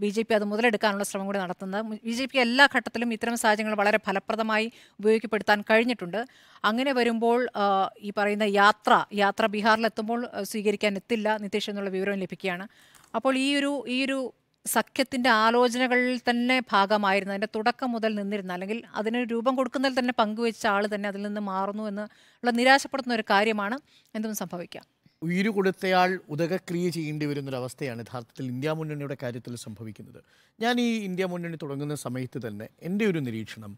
ബി ജെ പി അത് മുതലെടുക്കാനുള്ള ശ്രമം കൂടി നടത്തുന്നത് ബി ജെ പി എല്ലാ ഘട്ടത്തിലും ഇത്തരം സാഹചര്യങ്ങൾ വളരെ ഫലപ്രദമായി ഉപയോഗപ്പെടുത്താൻ കഴിഞ്ഞിട്ടുണ്ട് അങ്ങനെ വരുമ്പോൾ ഈ പറയുന്ന യാത്ര യാത്ര ബീഹാറിലെത്തുമ്പോൾ സ്വീകരിക്കാൻ എത്തില്ല നിതീഷ് എന്നുള്ള വിവരം ലഭിക്കുകയാണ് അപ്പോൾ ഈ ഒരു ഈ ഒരു സഖ്യത്തിൻ്റെ ആലോചനകളിൽ തന്നെ ഭാഗമായിരുന്നു അതിൻ്റെ തുടക്കം മുതൽ നിന്നിരുന്ന അല്ലെങ്കിൽ അതിന് രൂപം കൊടുക്കുന്നതിൽ തന്നെ പങ്കുവച്ച ആൾ തന്നെ അതിൽ നിന്ന് മാറുന്നു എന്ന് ഉള്ള നിരാശപ്പെടുത്തുന്ന ഒരു കാര്യമാണ് എന്തും സംഭവിക്കാം ഉയിര് കൊടുത്തയാൾ ഉദകക്രിയ ചെയ്യേണ്ടി വരുന്നൊരവസ്ഥയാണ് യഥാർത്ഥത്തിൽ ഇന്ത്യ മുന്നണിയുടെ കാര്യത്തിൽ സംഭവിക്കുന്നത് ഞാൻ ഈ ഇന്ത്യ മുന്നണി തുടങ്ങുന്ന സമയത്ത് തന്നെ എൻ്റെ ഒരു നിരീക്ഷണം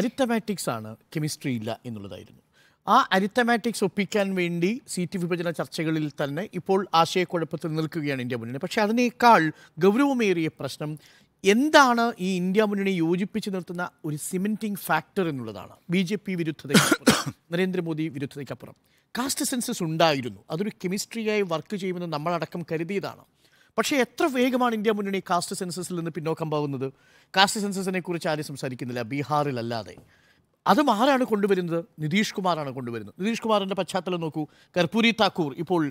അരിത്തമാറ്റിക്സ് ആണ് കെമിസ്ട്രി ഇല്ല എന്നുള്ളതായിരുന്നു ആ അരിത്തമാറ്റിക്സ് ഒപ്പിക്കാൻ വേണ്ടി സീറ്റ് വിഭജന ചർച്ചകളിൽ തന്നെ ഇപ്പോൾ ആശയക്കുഴപ്പത്തിൽ നിൽക്കുകയാണ് ഇന്ത്യ മുന്നണി പക്ഷേ അതിനേക്കാൾ ഗൗരവമേറിയ പ്രശ്നം എന്താണ് ഈ ഇന്ത്യ മുന്നണി യോജിപ്പിച്ച് നിർത്തുന്ന ഒരു സിമെന്റിങ് ഫാക്ടർ എന്നുള്ളതാണ് ബി ജെ പി വിരുദ്ധത നരേന്ദ്രമോദി വിരുദ്ധതയ്ക്കപ്പുറം കാസ്റ്റ് സെൻസസ് ഉണ്ടായിരുന്നു അതൊരു കെമിസ്ട്രിയായി വർക്ക് ചെയ്യുമെന്ന് നമ്മളടക്കം കരുതിയതാണ് പക്ഷേ എത്ര വേഗമാണ് ഇന്ത്യ മുന്നണി കാസ്റ്റ് സെൻസസിൽ നിന്ന് പിന്നോക്കം പോകുന്നത് കാസ്റ്റ് സെൻസസിനെ കുറിച്ച് ആരും സംസാരിക്കുന്നില്ല ബീഹാറിലല്ലാതെ അതും ആരാണ് കൊണ്ടുവരുന്നത് നിതീഷ് കുമാറാണ് കൊണ്ടുവരുന്നത് നിതീഷ് കുമാറിൻ്റെ പശ്ചാത്തലം നോക്കൂ കർപ്പൂരി താക്കൂർ ഇപ്പോൾ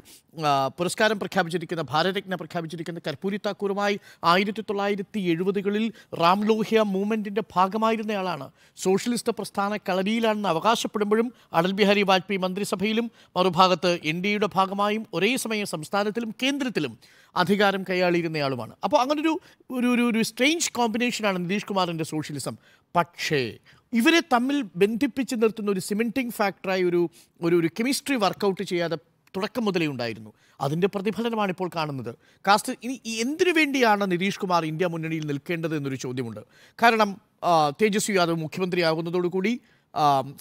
പുരസ്കാരം പ്രഖ്യാപിച്ചിരിക്കുന്ന ഭാരതരത്ന പ്രഖ്യാപിച്ചിരിക്കുന്ന കർപ്പൂരി താക്കൂറുമായി ആയിരത്തി തൊള്ളായിരത്തി എഴുപതുകളിൽ റാം ലോഹ്യ മൂവ്മെൻറ്റിൻ്റെ ഭാഗമായിരുന്നയാളാണ് സോഷ്യലിസ്റ്റ് പ്രസ്ഥാന കളരിയിലാണെന്ന് അവകാശപ്പെടുമ്പോഴും അടൽ ബിഹാരി വാജ്പേയി മന്ത്രിസഭയിലും മറുഭാഗത്ത് എൻ ഡി എയുടെ ഭാഗമായും ഒരേ സമയം സംസ്ഥാനത്തിലും കേന്ദ്രത്തിലും അധികാരം കൈയാളിയിരുന്നയാളുമാണ് അപ്പോൾ അങ്ങനൊരു ഒരു ഒരു സ്ട്രേഞ്ച് കോമ്പിനേഷനാണ് നിതീഷ് കുമാറിൻ്റെ സോഷ്യലിസം പക്ഷേ ഇവരെ തമ്മിൽ ബന്ധിപ്പിച്ച് നിർത്തുന്ന ഒരു സിമെൻറ്റിങ് ഫാക്ടറായി ഒരു ഒരു ഒരു കെമിസ്ട്രി വർക്കൗട്ട് ചെയ്യാതെ തുടക്കം മുതലേ ഉണ്ടായിരുന്നു അതിൻ്റെ പ്രതിഫലനമാണ് ഇപ്പോൾ കാണുന്നത് കാസ്റ്റ് ഇനി എന്തിനു വേണ്ടിയാണ് നിതീഷ് കുമാർ ഇന്ത്യ മുന്നണിയിൽ നിൽക്കേണ്ടത് എന്നൊരു ചോദ്യമുണ്ട് കാരണം തേജസ്വി യാദവ് മുഖ്യമന്ത്രിയാകുന്നതോടുകൂടി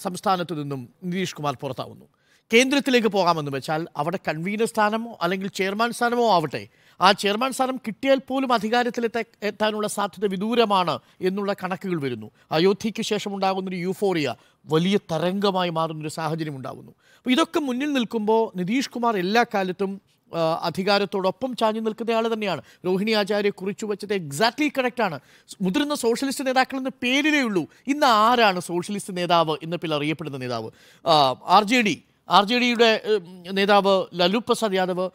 സംസ്ഥാനത്തു നിന്നും നിതീഷ് കുമാർ പുറത്താവുന്നു കേന്ദ്രത്തിലേക്ക് പോകാമെന്ന് വെച്ചാൽ അവിടെ കൺവീനർ സ്ഥാനമോ അല്ലെങ്കിൽ ചെയർമാൻ സ്ഥാനമോ ആവട്ടെ ആ ചെയർമാൻ സ്ഥാനം കിട്ടിയാൽ പോലും അധികാരത്തിലെത്ത എത്താനുള്ള സാധ്യത വിദൂരമാണ് എന്നുള്ള കണക്കുകൾ വരുന്നു അയോധ്യയ്ക്ക് ശേഷം ഉണ്ടാകുന്നൊരു യൂഫോറിയ വലിയ തരംഗമായി മാറുന്നൊരു സാഹചര്യം ഉണ്ടാകുന്നു അപ്പോൾ ഇതൊക്കെ മുന്നിൽ നിൽക്കുമ്പോൾ നിതീഷ് കുമാർ എല്ലാ കാലത്തും അധികാരത്തോടൊപ്പം ചാഞ്ഞു നിൽക്കുന്ന ആൾ തന്നെയാണ് രോഹിണി ആചാര്യെ കുറിച്ച് വെച്ചത് എക്സാക്ട്ലി കറക്റ്റാണ് മുതിർന്ന സോഷ്യലിസ്റ്റ് നേതാക്കൾ എന്ന പേരിലേ ഉള്ളൂ ഇന്ന് ആരാണ് സോഷ്യലിസ്റ്റ് നേതാവ് എന്ന പേരിൽ അറിയപ്പെടുന്ന നേതാവ് R J D R J ഡിയുടെ നേതാവ് ലല്ലു പ്രസാദ് യാദവ്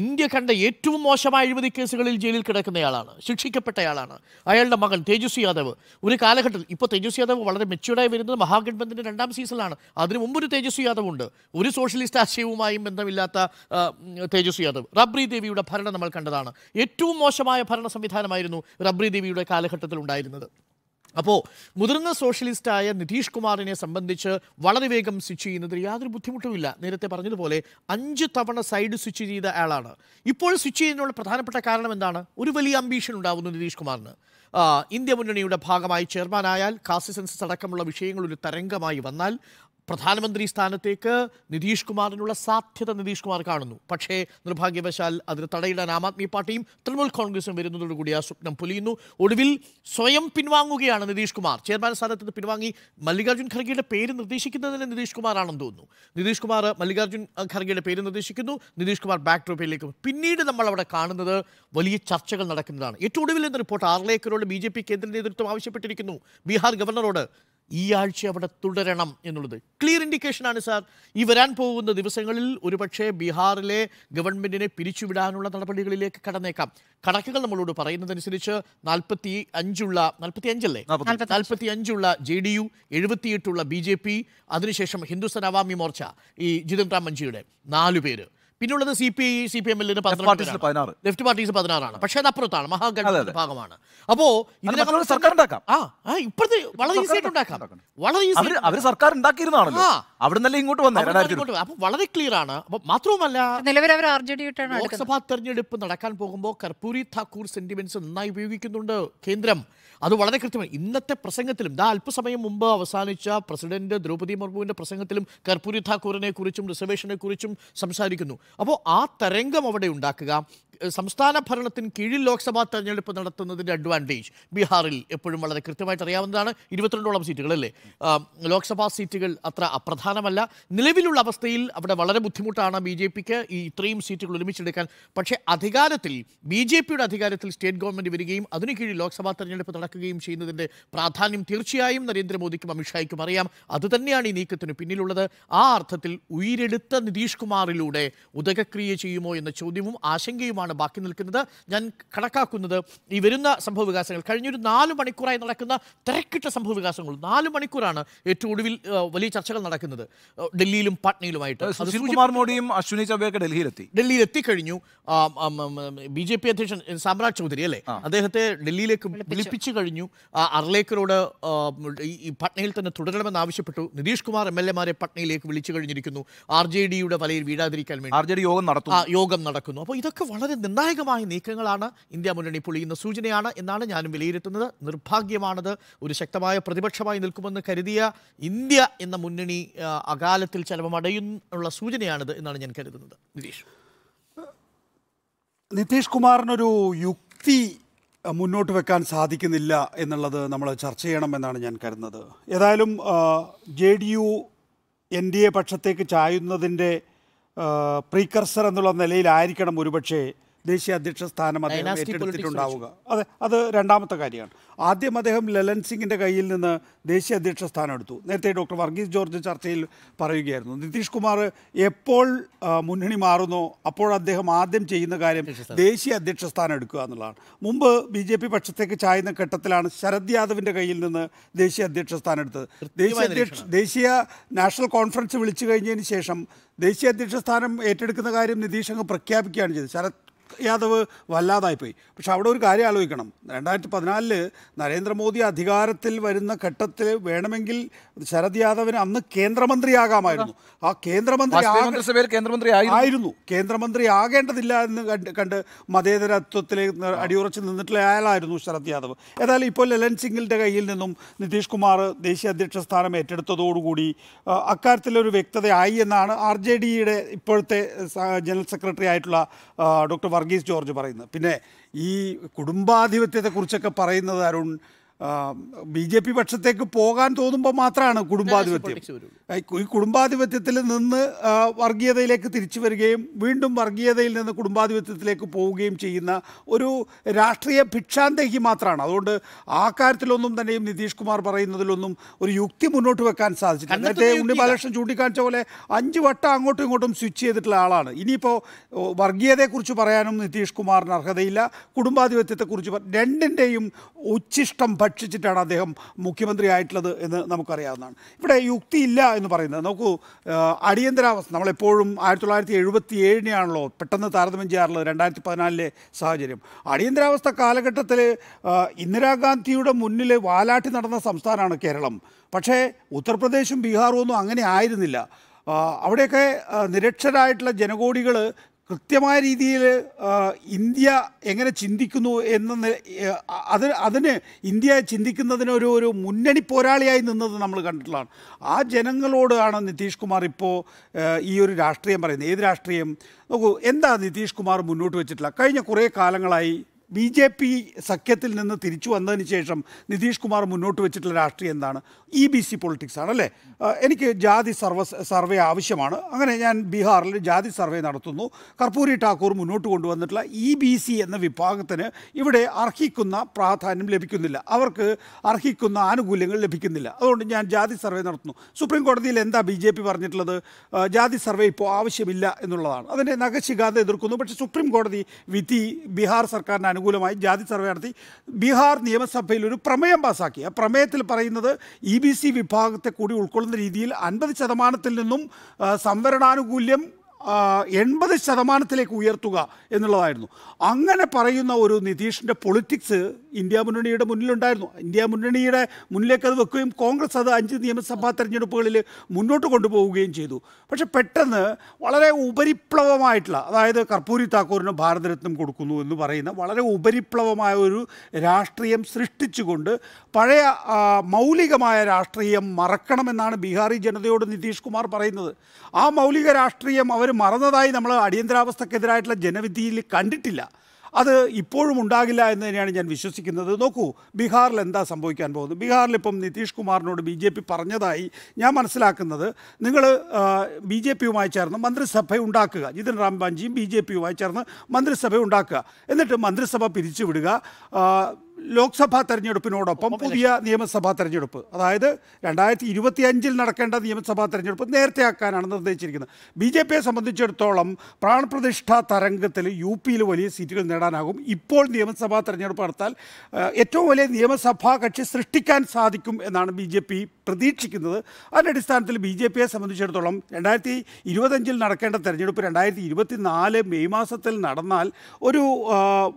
ഇന്ത്യ കണ്ട ഏറ്റവും മോശമായ അഴിമതി കേസുകളിൽ ജയിലിൽ കിടക്കുന്നയാളാണ് ശിക്ഷിക്കപ്പെട്ടയാളാണ് അയാളുടെ മകൻ തേജസ്വി യാദവ് ഒരു കാലഘട്ടത്തിൽ ഇപ്പോൾ തേജസ്വി യാദവ് വളരെ മെച്യൂർഡായി വരുന്നത് മഹാഗഡ്ബന്ധിൻ്റെ രണ്ടാം സീസണിലാണ് അതിന് മുമ്പ് ഒരു തേജസ്വി യാദവ് ഉണ്ട് ഒരു സോഷ്യലിസ്റ്റ് ആശയവുമായും ബന്ധമില്ലാത്ത തേജസ്വി യാദവ് റബ്രി ദേവിയുടെ ഭരണം നമ്മൾ കണ്ടതാണ് ഏറ്റവും മോശമായ ഭരണ സംവിധാനമായിരുന്നു റബ്രി ദേവിയുടെ കാലഘട്ടത്തിൽ ഉണ്ടായിരുന്നത് അപ്പോൾ മുതിർന്ന സോഷ്യലിസ്റ്റായ നിതീഷ് കുമാറിനെ സംബന്ധിച്ച് വളരെ വേഗം സ്വിച്ച് ചെയ്യുന്നതിൽ യാതൊരു ബുദ്ധിമുട്ടുമില്ല നേരത്തെ പറഞ്ഞതുപോലെ അഞ്ച് തവണ സൈഡ് സ്വിച്ച് ചെയ്ത ആളാണ് ഇപ്പോൾ സ്വിച്ച് ചെയ്യുന്നതിനുള്ള പ്രധാനപ്പെട്ട കാരണം എന്താണ് ഒരു വലിയ അംബീഷൻ ഉണ്ടാവുന്നു നിതീഷ് കുമാറിന് ഇന്ത്യ മുന്നണിയുടെ ഭാഗമായി ചെയർമാനായാൽ കാസി സെൻസസ് അടക്കമുള്ള വിഷയങ്ങൾ ഒരു തരംഗമായി വന്നാൽ പ്രധാനമന്ത്രി സ്ഥാനത്തേക്ക് നിതീഷ് കുമാറിനുള്ള സാധ്യത നിതീഷ് കുമാർ കാണുന്നു പക്ഷേ നിർഭാഗ്യവശാൽ അതിന് തടയിടാൻ ആം ആദ്മി പാർട്ടിയും തൃണമൂൽ കോൺഗ്രസും വരുന്നതോടുകൂടി ആ സ്വപ്നം പുലിയുന്നു ഒടുവിൽ സ്വയം പിൻവാങ്ങുകയാണ് നിതീഷ് കുമാർ ചെയർമാൻ സ്ഥാനത്ത് നിന്ന് പിൻവാങ്ങി മല്ലികാർജ്ജുൻ ഖർഗെയുടെ പേര് നിർദ്ദേശിക്കുന്നതിന് നിതീഷ് കുമാറാണെന്ന് തോന്നുന്നു നിതീഷ് കുമാർ മല്ലികാർജ്ജുൻ ഖർഗെയുടെ പേര് നിർദ്ദേശിക്കുന്നു നിതീഷ് കുമാർ ബാക്ക് ഡ്രോപ്പിലേക്ക് പിന്നീട് നമ്മൾ അവിടെ കാണുന്നത് വലിയ ചർച്ചകൾ നടക്കുന്നതാണ് ഏറ്റവും ഒടുവിൽ എന്ന റിപ്പോർട്ട് ആറിലേക്കരോട് ബി ജെ പി കേന്ദ്ര നേതൃത്വം ആവശ്യപ്പെട്ടിരിക്കുന്നു ബീഹാർ ഗവർണറോട് ഈ ആഴ്ച അവിടെ തുടരണം എന്നുള്ളത് ക്ലിയർ ഇൻഡിക്കേഷൻ ആണ് സാർ ഈ വരാൻ പോകുന്ന ദിവസങ്ങളിൽ ഒരുപക്ഷെ ബീഹാറിലെ ഗവൺമെൻറ്റിനെ പിരിച്ചുവിടാനുള്ള നടപടികളിലേക്ക് കടന്നേക്കാം കണക്കുകൾ നമ്മളോട് പറയുന്നതനുസരിച്ച് നാൽപ്പത്തി അഞ്ചുള്ള നാൽപ്പത്തി അഞ്ചല്ലേ നാൽപ്പത്തി അഞ്ചുള്ള ജെ ഡി യു എഴുപത്തിയെട്ടുള്ള ബി ജെ പി അതിനുശേഷം ഹിന്ദുസ്ഥാൻ അവാമി മോർച്ച ഈ ജിതിൻ റാം മഞ്ചിയുടെ നാലു പേര് പിന്നുള്ളത് C P I C P എമ്മിൽ പതിനാറ് ലെഫ്റ്റ് പാർട്ടീസ് പതിനാറാണ് അത് അപ്പുറത്താണ് മഹാഗഡ്ബന്ധന്റെ ഭാഗമാണ് അപ്പോ ഇതിനെ സർക്കാർ ഉണ്ടാക്കാം ആ ഇപ്പോഴത്തെ വളരെ ഈസി ആയിട്ട് ഉണ്ടാക്കാം വളരെ ഈസി അവർ സർക്കാർ ഉണ്ടാക്കിയിരുന്നാണല്ലോ അവിടുന്നല്ലേ ഇങ്ങോട്ട് വന്നു അപ്പൊ വളരെ ക്ലിയർ ആണ് അപ്പൊ മാത്രവുമല്ല നിലവിൽ അവർ ആർ ജെ ഡി ലോക്സഭാ തെരഞ്ഞെടുപ്പ് നടക്കാൻ പോകുമ്പോൾ കർപ്പൂരി താക്കൂർ സെന്റിമെന്റ്സ് നന്നായി ഉപയോഗിക്കുന്നുണ്ട് കേന്ദ്രം അത് വളരെ കൃത്യമായി ഇന്നത്തെ പ്രസംഗത്തിലും ദാ അല്പസമയം മുമ്പ് അവസാനിച്ച പ്രസിഡന്റ് ദ്രൗപദി മുർമുവിന്റെ പ്രസംഗത്തിലും കർപ്പൂരി താക്കൂറിനെ കുറിച്ചും റിസർവേഷനെ കുറിച്ചും സംസാരിക്കുന്നു അപ്പോൾ ആ തരംഗം അവിടെ ഉണ്ടാക്കുക സംസ്ഥാന ഭരണത്തിന് കീഴിൽ ലോക്സഭാ തെരഞ്ഞെടുപ്പ് നടത്തുന്നതിൻ്റെ അഡ്വാൻറ്റേജ് ബീഹാറിൽ എപ്പോഴും വളരെ കൃത്യമായിട്ട് അറിയാവുന്നതാണ് ഇരുപത്തിരണ്ടോളം സീറ്റുകളല്ലേ ലോക്സഭാ സീറ്റുകൾ അത്ര അപ്രധാനമല്ല നിലവിലുള്ള അവസ്ഥയിൽ അവിടെ വളരെ ബുദ്ധിമുട്ടാണ് ബി ജെ പിക്ക് ഈ ഇത്രയും സീറ്റുകൾ ഒരുമിച്ചെടുക്കാൻ പക്ഷേ അധികാരത്തിൽ ബി ജെ പിയുടെ അധികാരത്തിൽ സ്റ്റേറ്റ് ഗവൺമെൻറ് വരികയും അതിനു കീഴിൽ ലോക്സഭാ തെരഞ്ഞെടുപ്പ് നടക്കുകയും ചെയ്യുന്നതിൻ്റെ പ്രാധാന്യം തീർച്ചയായും നരേന്ദ്രമോദിക്കും അമിത്ഷായ്ക്കും അറിയാം അതുതന്നെയാണ് ഈ നീക്കത്തിന് പിന്നിലുള്ളത് ആ അർത്ഥത്തിൽ ഉയരെടുത്ത നിതീഷ് കുമാറിലൂടെ ഉദകക്രിയ ചെയ്യുമോ എന്ന ചോദ്യവും ആശങ്കയുമാണ് മാത്രമാണ് ബാക്കി നിൽക്കുന്നത് ഞാൻ കണക്കാക്കുന്നത് ഈ വരുന്ന സംഭവ വികാസങ്ങൾ കഴിഞ്ഞൊരു നാല് മണിക്കൂറായി നടക്കുന്ന തിരക്കിട്ട സംഭവ വികാസങ്ങൾ നാല് മണിക്കൂറാണ് ഏറ്റവും ഒടുവിൽ വലിയ ചർച്ചകൾ നടക്കുന്നത് ഡൽഹിയിലും പാട്നയിലുമായിട്ട് മോഡിയും അശ്വിനി ചൗബെയൊക്കെ ഡൽഹിയിലെത്തി ഡൽഹിയിൽ എത്തിക്കഴിഞ്ഞു ബി ജെ പി അധ്യക്ഷൻ സാമ്രാജ് ചൗധരി അല്ലേ അദ്ദേഹത്തെ ഡൽഹിയിലേക്ക് വിളിപ്പിച്ചു കഴിഞ്ഞു അർലേക്കറോട് ഈ പട്നയിൽ തന്നെ തുടരണമെന്ന് ആവശ്യപ്പെട്ടു നിതീഷ് കുമാർ എം എൽ എമാരെ പട്നയിലേക്ക് വിളിച്ചു കഴിഞ്ഞിരിക്കുന്നു ആർ ജെ ഡിയുടെ വലയിൽ വീടാതിരിക്കാൻ വേണ്ടി ആർ ജെ ഡി യോഗം നടത്തും യോഗം നടക്കുന്നു അപ്പോൾ ഇതൊക്കെ വളരെ നിർണായകമായ നീക്കങ്ങളാണ് ഇന്ത്യ മുന്നണി പൊളിയുന്ന സൂചനയാണ് എന്നാണ് ഞാനും വിലയിരുത്തുന്നത് നിർഭാഗ്യമാണത് ഒരു ശക്തമായ പ്രതിപക്ഷമായി നിൽക്കുമെന്ന് കരുതിയ ഇന്ത്യ എന്ന മുന്നണി അകാലത്തിൽ ചെലവമടയുന്നുള്ള സൂചനയാണിത് എന്നാണ് ഞാൻ കരുതുന്നത് നിതീഷ് നിതീഷ് കുമാറിനൊരു യുക്തി മുന്നോട്ട് വെക്കാൻ സാധിക്കുന്നില്ല എന്നുള്ളത് നമ്മൾ ചർച്ച ചെയ്യണമെന്നാണ് ഞാൻ കരുതുന്നത് ഏതായാലും J D U N D A പക്ഷത്തേക്ക് ചായുന്നതിൻ്റെ പ്രീകർസർ എന്നുള്ള നിലയിലായിരിക്കണം ഒരുപക്ഷേ ദേശീയ അധ്യക്ഷ സ്ഥാനം അദ്ദേഹം ഏറ്റെടുത്തിട്ടുണ്ടാവുക അതെ അത് രണ്ടാമത്തെ കാര്യമാണ് ആദ്യം അദ്ദേഹം ലലൻ സിംഗിൻ്റെ കയ്യിൽ നിന്ന് ദേശീയ അധ്യക്ഷ സ്ഥാനം എടുത്തു നേരത്തെ ഡോക്ടർ വർഗീസ് ജോർജ് ചർച്ചയിൽ പറയുകയായിരുന്നു നിതീഷ് കുമാർ എപ്പോൾ മുന്നണി മാറുന്നോ അപ്പോൾ അദ്ദേഹം ആദ്യം ചെയ്യുന്ന കാര്യം ദേശീയ അധ്യക്ഷ സ്ഥാനം എടുക്കുക എന്നുള്ളതാണ് മുമ്പ് ബി ജെ പി പക്ഷത്തേക്ക് ചായുന്ന ഘട്ടത്തിലാണ് ശരദ് യാദവിൻ്റെ കയ്യിൽ നിന്ന് ദേശീയ അധ്യക്ഷ സ്ഥാനം എടുത്തത് ദേശീയ അധ്യക്ഷ ദേശീയ നാഷണൽ കോൺഫറൻസ് വിളിച്ചു കഴിഞ്ഞതിന് ശേഷം ദേശീയ അധ്യക്ഷ സ്ഥാനം ഏറ്റെടുക്കുന്ന കാര്യം നിതീഷ് അങ്ങ് പ്രഖ്യാപിക്കുകയാണ് ചെയ്തത് ശരത് യാദവ് വല്ലാതായിപ്പോയി പക്ഷെ അവിടെ ഒരു കാര്യം ആലോചിക്കണം രണ്ടായിരത്തി പതിനാലില് നരേന്ദ്രമോദി അധികാരത്തിൽ വരുന്ന ഘട്ടത്തിൽ വേണമെങ്കിൽ ശരത് യാദവിന് അന്ന് കേന്ദ്രമന്ത്രിയാകാമായിരുന്നു ആ കേന്ദ്രമന്ത്രി കേന്ദ്രമന്ത്രി ആയിരുന്നു കേന്ദ്രമന്ത്രി ആകേണ്ടതില്ല എന്ന് കണ്ട് മതേതരത്വത്തിലെ അടിയുറച്ച് നിന്നിട്ടുള്ള അയാളായിരുന്നു ശരത് യാദവ് ഏതായാലും ഇപ്പോൾ ലലൻ സിംഗിൻ്റെ കയ്യിൽ നിന്നും നിതീഷ് കുമാർ ദേശീയ അധ്യക്ഷ സ്ഥാനം ഏറ്റെടുത്തതോടുകൂടി അക്കാര്യത്തിലൊരു വ്യക്തതയായി എന്നാണ് ആർ ജെ ഡിയുടെ ഇപ്പോഴത്തെ ജനറൽ സെക്രട്ടറി ആയിട്ടുള്ള ഡോക്ടർ വർഗീസ് ജോർജ് പറയുന്നത് പിന്നെ ഈ കുടുംബാധിപത്യത്തെക്കുറിച്ചൊക്കെ പറയുന്നത് അരുൺ ബി ജെ പി പക്ഷത്തേക്ക് പോകാൻ തോന്നുമ്പോൾ മാത്രമാണ് കുടുംബാധിപത്യം ഈ കുടുംബാധിപത്യത്തിൽ നിന്ന് വർഗീയതയിലേക്ക് തിരിച്ചു വരികയും വീണ്ടും വർഗീയതയിൽ നിന്ന് കുടുംബാധിപത്യത്തിലേക്ക് പോവുകയും ചെയ്യുന്ന ഒരു രാഷ്ട്രീയ ഭിക്ഷാന്തയ്ക്ക് മാത്രമാണ് അതുകൊണ്ട് ആ കാര്യത്തിലൊന്നും തന്നെയും നിതീഷ് കുമാർ പറയുന്നതിലൊന്നും ഒരു യുക്തി മുന്നോട്ട് വെക്കാൻ സാധിച്ചില്ല നേരത്തെ ഉണ്ണി ബാലകൃഷ്ണൻ ചൂണ്ടിക്കാണിച്ച പോലെ അഞ്ച് വട്ടം അങ്ങോട്ടും ഇങ്ങോട്ടും സ്വിച്ച് ചെയ്തിട്ടുള്ള ആളാണ് ഇനിയിപ്പോൾ വർഗീയതയെക്കുറിച്ച് പറയാനും നിതീഷ് കുമാറിന് അർഹതയില്ല കുടുംബാധിപത്യത്തെക്കുറിച്ച് രണ്ടിൻ്റെയും ഉച്ഛിഷ്ടം ഭക്ഷിച്ചിട്ടാണ് അദ്ദേഹം മുഖ്യമന്ത്രിയായിട്ടുള്ളത് എന്ന് നമുക്കറിയാവുന്നതാണ് ഇവിടെ യുക്തിയില്ല എന്ന് പറയുന്നത് നോക്കൂ അടിയന്തരാവസ്ഥ നമ്മളെപ്പോഴും ആയിരത്തി തൊള്ളായിരത്തി എഴുപത്തി ഏഴിനെയാണല്ലോ പെട്ടെന്ന് താരതമ്യം ചെയ്യാറുള്ളത് രണ്ടായിരത്തി പതിനാലിലെ സാഹചര്യം അടിയന്തരാവസ്ഥ കാലഘട്ടത്തിൽ ഇന്ദിരാഗാന്ധിയുടെ മുന്നിൽ വാലാട്ടി നടന്ന സംസ്ഥാനമാണ് കേരളം പക്ഷേ ഉത്തർപ്രദേശും ബീഹാറും ഒന്നും അങ്ങനെ ആയിരുന്നില്ല അവിടെയൊക്കെ നിരക്ഷരായിട്ടുള്ള ജനകോടികൾ കൃത്യമായ രീതിയിൽ ഇന്ത്യ എങ്ങനെ ചിന്തിക്കുന്നു എന്ന അത് അതിന് ഇന്ത്യ ചിന്തിക്കുന്നതിന് ഒരു ഒരു മുന്നണി പോരാളിയായി നിന്നത് നമ്മൾ കണ്ടിട്ടുള്ളതാണ് ആ ജനങ്ങളോടാണ് നിതീഷ് കുമാർ ഇപ്പോൾ ഈ ഒരു രാഷ്ട്രീയം പറയുന്നത് ഏത് രാഷ്ട്രീയം നോക്കൂ എന്താ നിതീഷ് കുമാർ മുന്നോട്ട് വെച്ചിട്ടില്ല കഴിഞ്ഞ കുറേ കാലങ്ങളായി ബി ജെ പി സഖ്യത്തിൽ നിന്ന് തിരിച്ചു വന്നതിന് ശേഷം നിതീഷ് കുമാർ മുന്നോട്ട് വെച്ചിട്ടുള്ള രാഷ്ട്രീയം എന്താണ് ഇ ബി സി പൊളിറ്റിക്സ് ആണല്ലേ എനിക്ക് ജാതി സർവ സർവേ ആവശ്യമാണ് അങ്ങനെ ഞാൻ ബീഹാറിൽ ജാതി സർവേ നടത്തുന്നു കർപ്പൂരി ഠാക്കൂർ മുന്നോട്ട് കൊണ്ടുവന്നിട്ടുള്ള ഇ ബി സി എന്ന വിഭാഗത്തിന് ഇവിടെ അർഹിക്കുന്ന പ്രാധാന്യം ലഭിക്കുന്നില്ല അവർക്ക് അർഹിക്കുന്ന ആനുകൂല്യങ്ങൾ ലഭിക്കുന്നില്ല അതുകൊണ്ട് ഞാൻ ജാതി സർവേ നടത്തുന്നു സുപ്രീം കോടതിയിൽ എന്താ ബി ജെ പി പറഞ്ഞിട്ടുള്ളത് ജാതി സർവേ ഇപ്പോൾ ആവശ്യമില്ല എന്നുള്ളതാണ് അതിനെ നഗശികാന്ത എതിർക്കുന്നു പക്ഷേ സുപ്രീം കോടതി വിധി ബീഹാർ സർക്കാരിന് അനുകൂലമായി ജാതി സർവേ നടത്തി ബീഹാർ നിയമസഭയിൽ ഒരു പ്രമേയം പാസാക്കി ആ പ്രമേയത്തിൽ പറയുന്നത് ഇ ബി സി വിഭാഗത്തെ കൂടി ഉൾക്കൊള്ളുന്ന രീതിയിൽ അൻപത് ശതമാനത്തിൽ നിന്നും സംവരണാനുകൂല്യം എൺപത് ശതമാനത്തിലേക്ക് ഉയർത്തുക എന്നുള്ളതായിരുന്നു അങ്ങനെ പറയുന്ന ഒരു നിതീഷിൻ്റെ പൊളിറ്റിക്സ് ഇന്ത്യ മുന്നണിയുടെ മുന്നിലുണ്ടായിരുന്നു ഇന്ത്യ മുന്നണിയുടെ മുന്നിലേക്ക് അത് വെക്കുകയും കോൺഗ്രസ് അത് അഞ്ച് നിയമസഭാ തെരഞ്ഞെടുപ്പുകളിൽ മുന്നോട്ട് കൊണ്ടുപോവുകയും ചെയ്തു പക്ഷെ പെട്ടെന്ന് വളരെ ഉപരിപ്ലവമായിട്ടുള്ള അതായത് കർപ്പൂരി താക്കൂറിന് ഭാരതരത്നം കൊടുക്കുന്നു എന്ന് പറയുന്ന വളരെ ഉപരിപ്ലവമായ ഒരു രാഷ്ട്രീയം സൃഷ്ടിച്ചുകൊണ്ട് പഴയ മൗലികമായ രാഷ്ട്രീയം മറക്കണമെന്നാണ് ബീഹാറി ജനതയോട് നിതീഷ് കുമാർ പറയുന്നത് ആ മൗലിക രാഷ്ട്രീയം അവർ അവർ മറന്നതായി നമ്മൾ അടിയന്തരാവസ്ഥക്കെതിരായിട്ടുള്ള ജനവിധിയിൽ കണ്ടിട്ടില്ല അത് ഇപ്പോഴും ഉണ്ടാകില്ല എന്ന് തന്നെയാണ് ഞാൻ വിശ്വസിക്കുന്നത് നോക്കൂ ബീഹാറിൽ എന്താ സംഭവിക്കാൻ പോകുന്നത് ബീഹാറിൽ ഇപ്പം നിതീഷ് കുമാറിനോട് ബി ജെ പി പറഞ്ഞതായി ഞാൻ മനസ്സിലാക്കുന്നത് നിങ്ങൾ ബി ജെ പിയുമായി ചേർന്ന് മന്ത്രിസഭ ഉണ്ടാക്കുക ജിതിൻ റാം ബാഞ്ചിയും ബി ജെ പിയുമായി ചേർന്ന് മന്ത്രിസഭ ഉണ്ടാക്കുക എന്നിട്ട് മന്ത്രിസഭ പിരിച്ചുവിടുക ലോക്സഭാ തെരഞ്ഞെടുപ്പിനോടൊപ്പം പുതിയ നിയമസഭാ തെരഞ്ഞെടുപ്പ് അതായത് രണ്ടായിരത്തി ഇരുപത്തി അഞ്ചിൽ നടക്കേണ്ട നിയമസഭാ തെരഞ്ഞെടുപ്പ് നേരത്തെ ആക്കാനാണ് നിർദ്ദേശിച്ചിരിക്കുന്നത് ബി ജെ പിയെ സംബന്ധിച്ചിടത്തോളം പ്രാണപ്രതിഷ്ഠാ തരംഗത്തിൽ യു പിയിൽ വലിയ സീറ്റുകൾ നേടാനാകും ഇപ്പോൾ നിയമസഭാ തെരഞ്ഞെടുപ്പ് നടത്താൽ ഏറ്റവും വലിയ നിയമസഭാ കക്ഷി സൃഷ്ടിക്കാൻ സാധിക്കും എന്നാണ് ബി ജെ പി പ്രതീക്ഷിക്കുന്നത് അതിൻ്റെ അടിസ്ഥാനത്തിൽ ബി ജെ പിയെ സംബന്ധിച്ചിടത്തോളം രണ്ടായിരത്തി ഇരുപത്തഞ്ചിൽ നടക്കേണ്ട തെരഞ്ഞെടുപ്പ് രണ്ടായിരത്തി ഇരുപത്തി നാല് മെയ് മാസത്തിൽ നടന്നാൽ ഒരു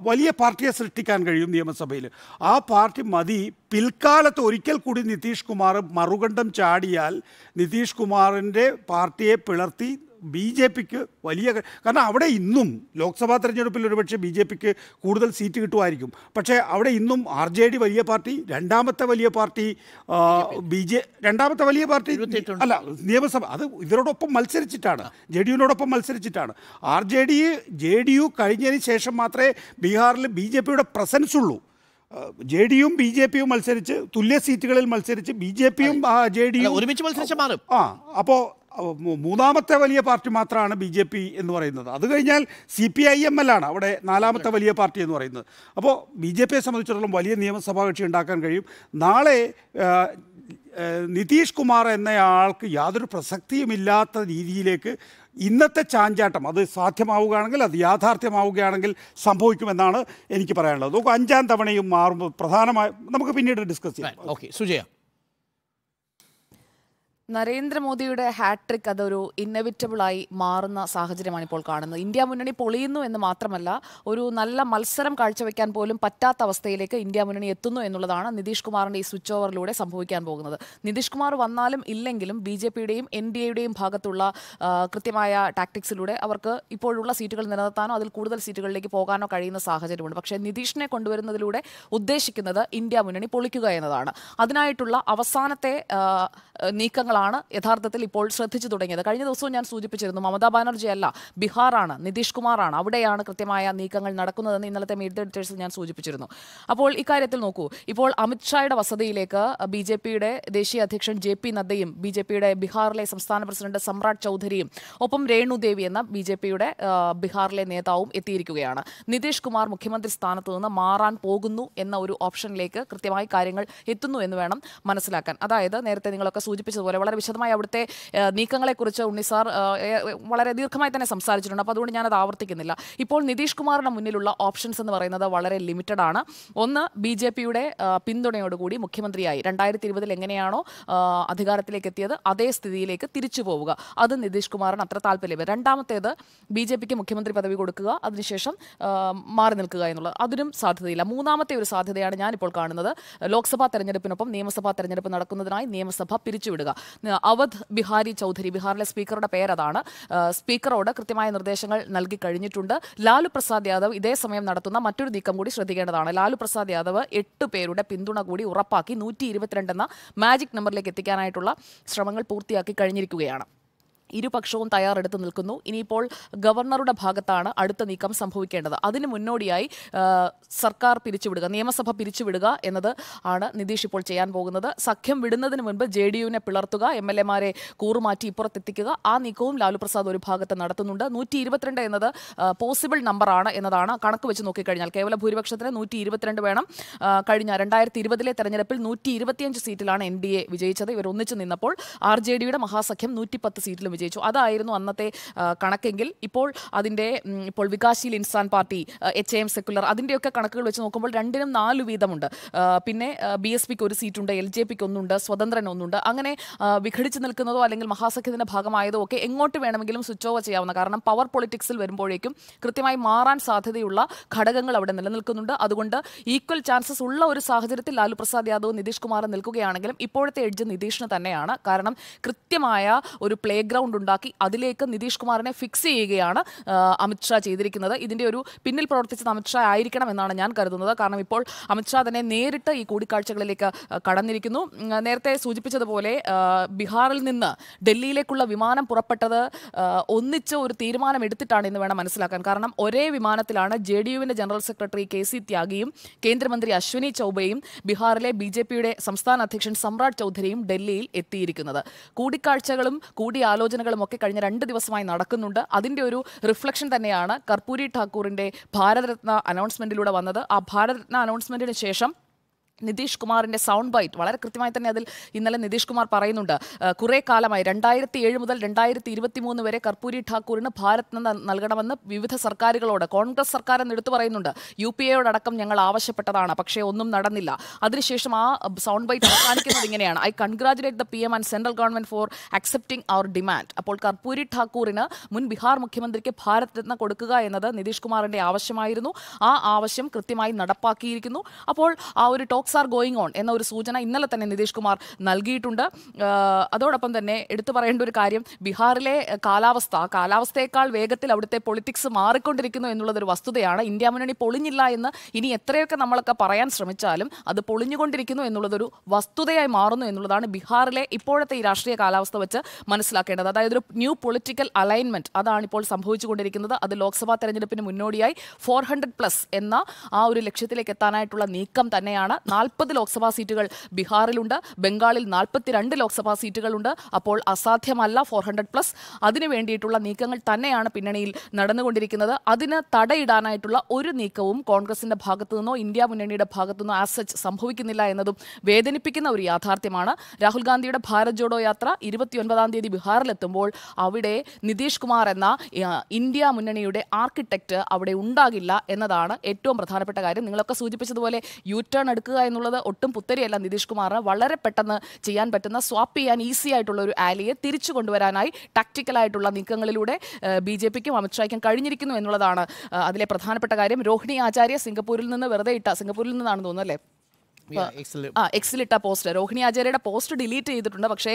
വലിയ പാർട്ടിയെ സൃഷ്ടിക്കാൻ കഴിയും നിയമസഭയിൽ ആ പാർട്ടി മതി പിൽക്കാലത്ത് ഒരിക്കൽ കൂടി നിതീഷ് കുമാർ മറുകണ്ഠം ചാടിയാൽ നിതീഷ് കുമാറിൻ്റെ പാർട്ടിയെ പിളർത്തി ബി ജെ പിക്ക് വലിയ കാരണം അവിടെ ഇന്നും ലോക്സഭാ തെരഞ്ഞെടുപ്പിൽ ഒരുപക്ഷെ ബി ജെ പിക്ക് കൂടുതൽ സീറ്റ് കിട്ടുമായിരിക്കും പക്ഷേ അവിടെ ഇന്നും ആർ ജെ ഡി വലിയ പാർട്ടി രണ്ടാമത്തെ വലിയ പാർട്ടി ബി ജെ രണ്ടാമത്തെ വലിയ പാർട്ടി അല്ല നിയമസഭ അത് ഇവരോടൊപ്പം മത്സരിച്ചിട്ടാണ് ജെ ഡി യുവിനോടൊപ്പം മത്സരിച്ചിട്ടാണ് R J D J D U കഴിഞ്ഞതിന് ശേഷം മാത്രമേ ബീഹാറിൽ ബി ജെ പിയുടെ പ്രസൻസ് ഉള്ളൂ ജെ ഡിയും ബി ജെ പിയും മത്സരിച്ച് തുല്യ സീറ്റുകളിൽ മത്സരിച്ച് ബി ജെ പിയും ജെ ഡിയും ഒരുമിച്ച് മത്സരിച്ച് മാറും ആ അപ്പോൾ മൂന്നാമത്തെ വലിയ പാർട്ടി മാത്രമാണ് ബി ജെ പി എന്ന് പറയുന്നത് അത് കഴിഞ്ഞാൽ C P I M L ആണ് അവിടെ നാലാമത്തെ വലിയ പാർട്ടി എന്ന് പറയുന്നത് അപ്പോൾ ബി ജെ പിയെ സംബന്ധിച്ചിടത്തോളം വലിയ നിയമസഭാ കക്ഷി ഉണ്ടാക്കാൻ കഴിയും നാളെ നിതീഷ് കുമാർ എന്നയാൾക്ക് യാതൊരു പ്രസക്തിയുമില്ലാത്ത രീതിയിലേക്ക് ഇന്നത്തെ ചാഞ്ചാട്ടം അത് സാധ്യമാവുകയാണെങ്കിൽ അത് യാഥാർത്ഥ്യമാവുകയാണെങ്കിൽ സംഭവിക്കുമെന്നാണ് എനിക്ക് പറയാനുള്ളത് നോക്കൂ അഞ്ചാം തവണയും മാറുമ്പോൾ പ്രധാനമായി നമുക്ക് പിന്നീട് ഡിസ്കസ് ചെയ്യാം ഓക്കെ സുജയ നരേന്ദ്രമോദിയുടെ ഹാട്രിക് അതൊരു ഇന്നവിറ്റബിളായി മാറുന്ന സാഹചര്യമാണ് ഇപ്പോൾ കാണുന്നത് ഇന്ത്യ മുന്നണി പൊളിയുന്നു എന്ന് മാത്രമല്ല ഒരു നല്ല മത്സരം കാഴ്ചവെക്കാൻ പോലും പറ്റാത്ത അവസ്ഥയിലേക്ക് ഇന്ത്യ മുന്നണി എത്തുന്നു എന്നുള്ളതാണ് നിതീഷ് കുമാറിൻ്റെ ഈ സ്വിച്ച് ഓവറിലൂടെ സംഭവിക്കാൻ പോകുന്നത് നിതീഷ് കുമാർ വന്നാലും ഇല്ലെങ്കിലും ബി ജെ പിയുടെയും എൻ ഡി എയുടെയും ഭാഗത്തുള്ള കൃത്യമായ ടാക്ടിക്സിലൂടെ അവർക്ക് ഇപ്പോഴുള്ള സീറ്റുകൾ നിലനിർത്താനോ അതിൽ കൂടുതൽ സീറ്റുകളിലേക്ക് പോകാനോ കഴിയുന്ന സാഹചര്യമുണ്ട് പക്ഷേ നിതീഷിനെ കൊണ്ടുവരുന്നതിലൂടെ ഉദ്ദേശിക്കുന്നത് ഇന്ത്യ മുന്നണി പൊളിക്കുക എന്നതാണ് അതിനായിട്ടുള്ള അവസാനത്തെ നീക്കങ്ങൾ കാര്യങ്ങളാണ് യഥാർത്ഥത്തിൽ ഇപ്പോൾ ശ്രദ്ധിച്ചു തുടങ്ങിയത് കഴിഞ്ഞ ദിവസവും ഞാൻ സൂചിപ്പിച്ചിരുന്നു മമതാ ബാനർജി അല്ല ബീഹാറാണ് നിതീഷ് കുമാറാണ് അവിടെയാണ് കൃത്യമായ നീക്കങ്ങൾ നടക്കുന്നതെന്ന് ഇന്നലത്തെ മീഡിയ എഡിറ്റേഴ്സിൽ ഞാൻ സൂചിപ്പിച്ചിരുന്നു അപ്പോൾ ഇക്കാര്യത്തിൽ നോക്കൂ ഇപ്പോൾ അമിത്ഷായുടെ വസതിയിലേക്ക് ബി ജെ പിയുടെ ദേശീയ അധ്യക്ഷൻ ജെ പി നദ്ദയും ബി ജെ പിയുടെ ബീഹാറിലെ സംസ്ഥാന പ്രസിഡന്റ് സമ്രാട് ചൗധരിയും ഒപ്പം രേണുദേവി എന്ന ബി ജെ പിയുടെ ബീഹാറിലെ നേതാവും എത്തിയിരിക്കുകയാണ് നിതീഷ് കുമാർ മുഖ്യമന്ത്രി സ്ഥാനത്ത് നിന്ന് മാറാൻ പോകുന്നു എന്ന ഒരു ഓപ്ഷനിലേക്ക് കൃത്യമായി കാര്യങ്ങൾ എത്തുന്നു എന്ന് വേണം മനസ്സിലാക്കാൻ അതായത് നേരത്തെ നിങ്ങളൊക്കെ സൂചിപ്പിച്ചതുപോലെ വളരെ വിശദമായി അവിടുത്തെ നീക്കങ്ങളെക്കുറിച്ച് ഉണ്ണിസാർ വളരെ ദീർഘമായി തന്നെ സംസാരിച്ചിട്ടുണ്ട് അപ്പോൾ അതുകൊണ്ട് ഞാനത് ആവർത്തിക്കുന്നില്ല ഇപ്പോൾ നിതീഷ് കുമാറിൻ്റെ മുന്നിലുള്ള ഓപ്ഷൻസ് എന്ന് പറയുന്നത് വളരെ ലിമിറ്റഡ് ആണ് ഒന്ന് ബി ജെ പിയുടെ പിന്തുണയോടുകൂടി മുഖ്യമന്ത്രിയായി രണ്ടായിരത്തി ഇരുപതിൽ എങ്ങനെയാണോ അധികാരത്തിലേക്ക് എത്തിയത് അതേ സ്ഥിതിയിലേക്ക് തിരിച്ചു പോവുക അത് നിതീഷ് കുമാറിന് അത്ര താല്പര്യമില്ല രണ്ടാമത്തേത് ബി ജെ പിക്ക് മുഖ്യമന്ത്രി പദവി കൊടുക്കുക അതിനുശേഷം മാറി നിൽക്കുക എന്നുള്ളത് അതിനും സാധ്യതയില്ല മൂന്നാമത്തെ ഒരു സാധ്യതയാണ് ഞാനിപ്പോൾ കാണുന്നത് ലോക്സഭാ തെരഞ്ഞെടുപ്പിനൊപ്പം നിയമസഭാ തെരഞ്ഞെടുപ്പ് നടക്കുന്നതിനായി നിയമസഭ പിരിച്ചുവിടുക അവധ് ബിഹാരി ചൗധരി ബിഹാറിലെ സ്പീക്കറുടെ പേരതാണ് സ്പീക്കറോട് കൃത്യമായ നിർദ്ദേശങ്ങൾ നൽകി കഴിഞ്ഞിട്ടുണ്ട് ലാലു പ്രസാദ് യാദവ് ഇതേ സമയം നടത്തുന്ന മറ്റൊരു നീക്കം കൂടി ശ്രദ്ധിക്കേണ്ടതാണ് ലാലു പ്രസാദ് യാദവ് എട്ട് പേരുടെ പിന്തുണ കൂടി ഉറപ്പാക്കി നൂറ്റി ഇരുപത്തിരണ്ടെന്ന എന്ന മാജിക് നമ്പറിലേക്ക് എത്തിക്കാനായിട്ടുള്ള ശ്രമങ്ങൾ പൂർത്തിയാക്കി കഴിഞ്ഞിരിക്കുകയാണ് ഇരുപക്ഷവും തയ്യാറെടുത്ത് നിൽക്കുന്നു ഇനിയിപ്പോൾ ഗവർണറുടെ ഭാഗത്താണ് അടുത്ത നീക്കം സംഭവിക്കേണ്ടത് അതിന് മുന്നോടിയായി സർക്കാർ പിരിച്ചുവിടുക നിയമസഭ പിരിച്ചുവിടുക എന്നത് ആണ് നിതീഷ് ഇപ്പോൾ ചെയ്യാൻ പോകുന്നത് സഖ്യം വിടുന്നതിന് മുൻപ് ജെ ഡി യുവിനെ പിളർത്തുക എം എൽ മാരെ കൂറുമാറ്റി ഇപ്പുറത്തെത്തിക്കുക ആ നീക്കവും ലാലു പ്രസാദ് ഒരു ഭാഗത്ത് നടത്തുന്നുണ്ട് നൂറ്റി ഇരുപത്തിരണ്ട് എന്നത് പോസിബിൾ നമ്പറാണ് എന്നതാണ് കണക്ക് വെച്ച് നോക്കിക്കഴിഞ്ഞാൽ കേവല ഭൂരിപക്ഷത്തിന് നൂറ്റി ഇരുപത്തിരണ്ട് വേണം കഴിഞ്ഞ രണ്ടായിരത്തി ഇരുപതിലെ തെരഞ്ഞെടുപ്പിൽ നൂറ്റി ഇരുപത്തിയഞ്ച് സീറ്റിലാണ് എൻ ഡി എ വിജയിച്ചത് ഇവർ ഒന്നിച്ചു നിന്നപ്പോൾ ആർ ജെ ഡിയുടെ മഹാസഖ്യം പത്ത് സീറ്റിലും വിജയിച്ചു അതായിരുന്നു അന്നത്തെ കണക്കെങ്കിൽ ഇപ്പോൾ അതിൻ്റെ ഇപ്പോൾ Vikassheel Insaan party H M secular അതിൻ്റെയൊക്കെ കണക്കുകൾ വെച്ച് നോക്കുമ്പോൾ രണ്ടിനും നാല് വീതമുണ്ട് പിന്നെ ബി എസ് പിക്ക് ഒരു സീറ്റുണ്ട് എൽ ജെ പിക്ക് ഒന്നുണ്ട് സ്വതന്ത്രൻ ഒന്നുണ്ട് അങ്ങനെ വിഘടിച്ച് നിൽക്കുന്നതോ അല്ലെങ്കിൽ മഹാസഖ്യത്തിൻ്റെ ഭാഗമായതോ ഒക്കെ എങ്ങോട്ട് വേണമെങ്കിലും സ്വിച്ച് ഓവർ ചെയ്യാവുന്ന കാരണം പവർ പൊളിറ്റിക്സിൽ വരുമ്പോഴേക്കും കൃത്യമായി മാറാൻ സാധ്യതയുള്ള ഘടകങ്ങൾ അവിടെ നിലനിൽക്കുന്നുണ്ട് അതുകൊണ്ട് ഈക്വൽ ചാൻസസ് ഉള്ള ഒരു സാഹചര്യത്തിൽ ലാലു പ്രസാദ് യാദവ് നിതീഷ് കുമാർ നിൽക്കുകയാണെങ്കിലും ഇപ്പോഴത്തെ എഡ്ജ് നിതീഷിന് തന്നെയാണ് കാരണം കൃത്യമായ ഒരു പ്ലേ അക്കൗണ്ട് ഉണ്ടാക്കി അതിലേക്ക് നിതീഷ് കുമാറിനെ ഫിക്സ് ചെയ്യുകയാണ് അമിത്ഷാ ചെയ്തിരിക്കുന്നത് ഇതിൻ്റെ ഒരു പിന്നിൽ പ്രവർത്തിച്ചത് അമിത്ഷാ ആയിരിക്കണം എന്നാണ് ഞാൻ കരുതുന്നത് കാരണം ഇപ്പോൾ അമിത്ഷാ തന്നെ നേരിട്ട് ഈ കൂടിക്കാഴ്ചകളിലേക്ക് കടന്നിരിക്കുന്നു നേരത്തെ സൂചിപ്പിച്ചതുപോലെ ബീഹാറിൽ നിന്ന് ഡൽഹിയിലേക്കുള്ള വിമാനം പുറപ്പെട്ടത് ഒന്നിച്ച് ഒരു തീരുമാനം എടുത്തിട്ടാണ് എന്ന് വേണം മനസ്സിലാക്കാൻ കാരണം ഒരേ വിമാനത്തിലാണ് ജെ ഡി യുവിൻ്റെ ജനറൽ സെക്രട്ടറി കെ സി ത്യാഗിയും കേന്ദ്രമന്ത്രി അശ്വിനി ചൌബയും ബീഹാറിലെ ബി ജെ പിയുടെ സംസ്ഥാന അധ്യക്ഷൻ സമ്രാട് ചൌധരിയും ഡൽഹിയിൽ എത്തിയിരിക്കുന്നത് കൂടിക്കാഴ്ചകളും കൂടിയാലോചന ആലോചനകളും ഒക്കെ കഴിഞ്ഞ രണ്ട് ദിവസമായി നടക്കുന്നുണ്ട് അതിൻ്റെ ഒരു റിഫ്ലക്ഷൻ തന്നെയാണ് കർപ്പൂരി ഠാക്കൂറിൻ്റെ ഭാരതരത്ന അനൗൺസ്മെൻറ്റിലൂടെ വന്നത് ആ ഭാരതരത്ന അനൗൺസ്മെൻറ്റിന് ശേഷം നിതീഷ് കുമാറിൻ്റെ സൗണ്ട് ബൈറ്റ് വളരെ കൃത്യമായി തന്നെ അതിൽ ഇന്നലെ നിതീഷ് കുമാർ പറയുന്നുണ്ട് കുറേ കാലമായി രണ്ടായിരത്തി ഏഴ് മുതൽ രണ്ടായിരത്തി ഇരുപത്തി മൂന്ന് വരെ കർപ്പൂരി ഠാക്കൂറിന് ഭാരത് നൽകണമെന്ന് വിവിധ സർക്കാരുകളോട് കോൺഗ്രസ് സർക്കാർ എന്ന് പറയുന്നുണ്ട് യു പി എയോടക്കം ഞങ്ങൾ ആവശ്യപ്പെട്ടതാണ് പക്ഷേ ഒന്നും നടന്നില്ല അതിനുശേഷം ആ സൗണ്ട് ബൈറ്റ് അവസാനിക്കുന്നത് ഇങ്ങനെയാണ് I congratulate the P M and central government for accepting our demand അപ്പോൾ കർപ്പൂരി ഠാക്കൂറിന് മുൻ ബിഹാർ മുഖ്യമന്ത്രിക്ക് ഭാരത് രത്ന കൊടുക്കുക എന്നത് നിതീഷ് കുമാറിൻ്റെ ആവശ്യമായിരുന്നു ആ ആവശ്യം കൃത്യമായി നടപ്പാക്കിയിരിക്കുന്നു അപ്പോൾ ആ ഒരു talk talks are going on എന്ന ഒരു സൂചന ഇന്നലെ തന്നെ നിതീഷ് കുമാർ നൽകിയിട്ടുണ്ട് അതോടൊപ്പം തന്നെ എടുത്തു പറയേണ്ട ഒരു കാര്യം ബീഹാറിലെ കാലാവസ്ഥ കാലാവസ്ഥയേക്കാൾ വേഗത്തിൽ അവിടുത്തെ പൊളിറ്റിക്സ് മാറിക്കൊണ്ടിരിക്കുന്നു എന്നുള്ളതൊരു വസ്തുതയാണ് ഇന്ത്യ മുന്നണി പൊളിഞ്ഞില്ല എന്ന് ഇനി എത്രയൊക്കെ നമ്മളൊക്കെ പറയാൻ ശ്രമിച്ചാലും അത് പൊളിഞ്ഞുകൊണ്ടിരിക്കുന്നു എന്നുള്ളതൊരു വസ്തുതയായി മാറുന്നു എന്നുള്ളതാണ് ബീഹാറിലെ ഇപ്പോഴത്തെ ഈ രാഷ്ട്രീയ കാലാവസ്ഥ വെച്ച് മനസ്സിലാക്കേണ്ടത് അതായത് ഒരു ന്യൂ പൊളിറ്റിക്കൽ അലൈൻമെന്റ് അതാണ് ഇപ്പോൾ സംഭവിച്ചുകൊണ്ടിരിക്കുന്നത് അത് ലോക്സഭാ തെരഞ്ഞെടുപ്പിന് മുന്നോടിയായി ഫോർ ഹൺഡ്രഡ് പ്ലസ് എന്ന ആ ഒരു ലക്ഷ്യത്തിലേക്ക് എത്താനായിട്ടുള്ള നീക്കം തന്നെയാണ് നാൽപ്പത് ലോക്സഭാ സീറ്റുകൾ ബീഹാറിലുണ്ട് ബംഗാളിൽ നാൽപ്പത്തിരണ്ട് ലോക്സഭാ സീറ്റുകളുണ്ട് അപ്പോൾ അസാധ്യമല്ല ഫോർ ഹൺഡ്രഡ് പ്ലസ് അതിനു വേണ്ടിയിട്ടുള്ള നീക്കങ്ങൾ തന്നെയാണ് പിന്നണിയിൽ നടന്നുകൊണ്ടിരിക്കുന്നത് അതിന് തടയിടാനായിട്ടുള്ള ഒരു നീക്കവും കോൺഗ്രസിന്റെ ഭാഗത്തു നിന്നോ ഇന്ത്യ മുന്നണിയുടെ ഭാഗത്തു നിന്നോ ആസച്ച് സംഭവിക്കുന്നില്ല എന്നതും വേദനിപ്പിക്കുന്ന ഒരു യാഥാർത്ഥ്യമാണ് രാഹുൽ ഗാന്ധിയുടെ ഭാരത് ജോഡോ യാത്ര ഇരുപത്തിയൊൻപതാം തീയതി ബീഹാറിലെത്തുമ്പോൾ അവിടെ നിതീഷ് കുമാർ എന്ന ഇന്ത്യ മുന്നണിയുടെ ആർക്കിടെക്റ്റ് അവിടെ ഉണ്ടാകില്ല എന്നതാണ് ഏറ്റവും പ്രധാനപ്പെട്ട കാര്യം നിങ്ങളൊക്കെ സൂചിപ്പിച്ചതുപോലെ യു ടേൺ എടുക്കുക എന്നുള്ളത് ഒട്ടും പുത്തരിയല്ല നിതീഷ് കുമാറിന് വളരെ പെട്ടെന്ന് ചെയ്യാൻ പറ്റുന്ന സ്വാപ്പ് ചെയ്യാൻ ഈസി ആയിട്ടുള്ള ഒരു ആലിയെ തിരിച്ചു കൊണ്ടുവരാനായി ടാക്ടിക്കലായിട്ടുള്ള നീക്കങ്ങളിലൂടെ ബി ജെ പിക്കും അമിത്ഷായ്ക്കും കഴിഞ്ഞിരിക്കുന്നു എന്നുള്ളതാണ് അതിലെ പ്രധാനപ്പെട്ട കാര്യം രോഹിണി ആചാര്യ സിംഗപ്പൂരിൽ നിന്ന് വെറുതെ ഇട്ട സിംഗപ്പൂരിൽ നിന്നാണ് തോന്നുന്നത് അല്ലേ എക്സിലിട്ട പോസ്റ്റ് രോഹിണി ആചാര്യയുടെ പോസ്റ്റ് ഡിലീറ്റ് ചെയ്തിട്ടുണ്ട് പക്ഷേ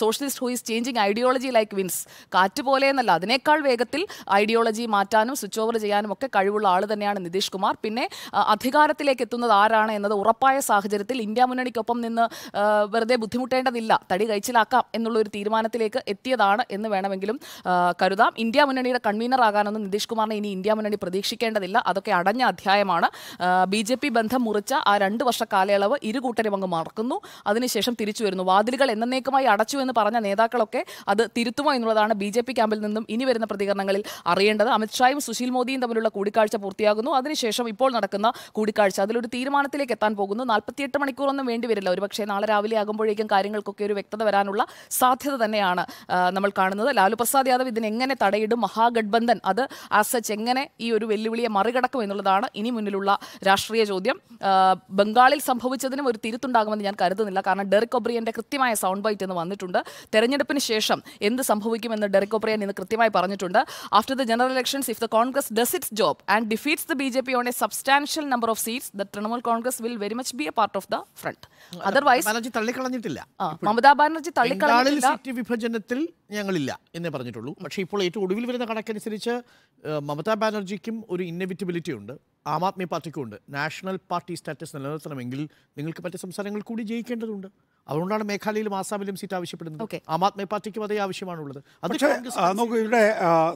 socialist who is changing ideology like winds കാറ്റ് പോലെ എന്നല്ല അതിനേക്കാൾ വേഗത്തിൽ ഐഡിയോളജി മാറ്റാനും സ്വിച്ച് ഓവർ ചെയ്യാനും ഒക്കെ കഴിവുള്ള ആൾ തന്നെയാണ് നിതീഷ് കുമാർ പിന്നെ അധികാരത്തിലേക്ക് എത്തുന്നത് ആരാണ് എന്നത് ഉറപ്പായ സാഹചര്യത്തിൽ ഇന്ത്യ മുന്നണിക്കൊപ്പം നിന്ന് വെറുതെ ബുദ്ധിമുട്ടേണ്ടതില്ല തടി കഴിച്ചിലാക്കാം എന്നുള്ള ഒരു തീരുമാനത്തിലേക്ക് എത്തിയതാണ് എന്ന് വേണമെങ്കിലും കരുതാം ഇന്ത്യ മുന്നണിയുടെ കൺവീനർ ആകാനൊന്നും നിതീഷ് കുമാറിനെ ഇനി ഇന്ത്യ മുന്നണി പ്രതീക്ഷിക്കേണ്ടതില്ല അതൊക്കെ അടഞ്ഞ അധ്യായമാണ് ബി ബന്ധം മുറിച്ച ആ രണ്ട് വർഷക്കാലം കാലയളവ് ഇരു കൂട്ടരും അങ്ങ് മറക്കുന്നു അതിനുശേഷം തിരിച്ചു വരുന്നു വാതിലുകൾ എന്നേക്കുമായി അടച്ചു എന്ന് പറഞ്ഞ നേതാക്കളൊക്കെ അത് തിരുത്തുമോ എന്നുള്ളതാണ് ബി ജെ പി ക്യാമ്പിൽ നിന്നും ഇനി വരുന്ന പ്രതികരണങ്ങളിൽ അറിയേണ്ടത് അമിത്ഷായും സുശീൽ മോദിയും തമ്മിലുള്ള കൂടിക്കാഴ്ച പൂർത്തിയാകുന്നു അതിനുശേഷം ഇപ്പോൾ നടക്കുന്ന കൂടിക്കാഴ്ച അതിലൊരു തീരുമാനത്തിലേക്ക് എത്താൻ പോകുന്നു നാൽപ്പത്തിയെട്ട് മണിക്കൂറൊന്നും വേണ്ടിവരില്ല പക്ഷേ നാളെ രാവിലെ ആകുമ്പോഴേക്കും കാര്യങ്ങൾക്കൊക്കെ ഒരു വ്യക്തത വരാനുള്ള സാധ്യത തന്നെയാണ് നമ്മൾ കാണുന്നത് ലാലു പ്രസാദ് യാദവ് ഇതിനെങ്ങനെ തടയിടും മഹാഗഡ്ബന്ധൻ അത് ആസച്ച് എങ്ങനെ ഈ ഒരു വെല്ലുവിളിയെ മറികടക്കും എന്നുള്ളതാണ് ഇനി മുന്നിലുള്ള രാഷ്ട്രീയ ചോദ്യം ബംഗാളിൽ സംഭവിച്ചതിനും ഒരു തിരുത്തുണ്ടാകുമെന്ന് ഞാൻ കരുതുന്നില്ല കാരണം ഡെറിക് ഒബ്രിയന്റെ കൃത്യമായ സൗണ്ട് ബൈറ്റ് എന്ന് വന്നിട്ടുണ്ട് തെരഞ്ഞെടുപ്പിന് ശേഷം എന്ത് സംഭവിക്കുമെന്ന് ഡെറിക് ഒബ്രിയൻ ഇന്ന് കൃത്യമായി പറഞ്ഞിട്ടുണ്ട് after the general elections if the Congress does its job and defeats the B J P on a substantial number of seats the Trinamool Congress will very much be a part of the front otherwise തള്ളിക്കളഞ്ഞിട്ടില്ല മമതാ ബാനർജി തള്ളിക്കളഞ്ഞിട്ടില്ല വിഭജനത്തിൽ ഞങ്ങളില്ല എന്നേ പറഞ്ഞിട്ടുള്ളൂ പക്ഷേ ഇപ്പോൾ ഏറ്റവും ഒടുവിൽ വരുന്ന കണക്കനുസരിച്ച് മമതാ ബാനർജിക്കും ഒരു ഇന്നെവിറ്റബിലിറ്റി ഉണ്ട് ആം ആദ്മി പാർട്ടിക്കുണ്ട് നാഷണൽ പാർട്ടി സ്റ്റാറ്റസ് നിലനിർത്തണമെങ്കിൽ നിങ്ങൾക്ക് മറ്റ് സംസ്ഥാനങ്ങൾ കൂടി ജയിക്കേണ്ടതുണ്ട് അതുകൊണ്ടാണ് മേഘാലയയിലും ആസാമിലും സീറ്റ് ആവശ്യപ്പെടുന്നത് ആം ആദ്മി പാർട്ടിക്കും അതേ ആവശ്യമാണുള്ളത് നോക്കൂ ഇവിടെ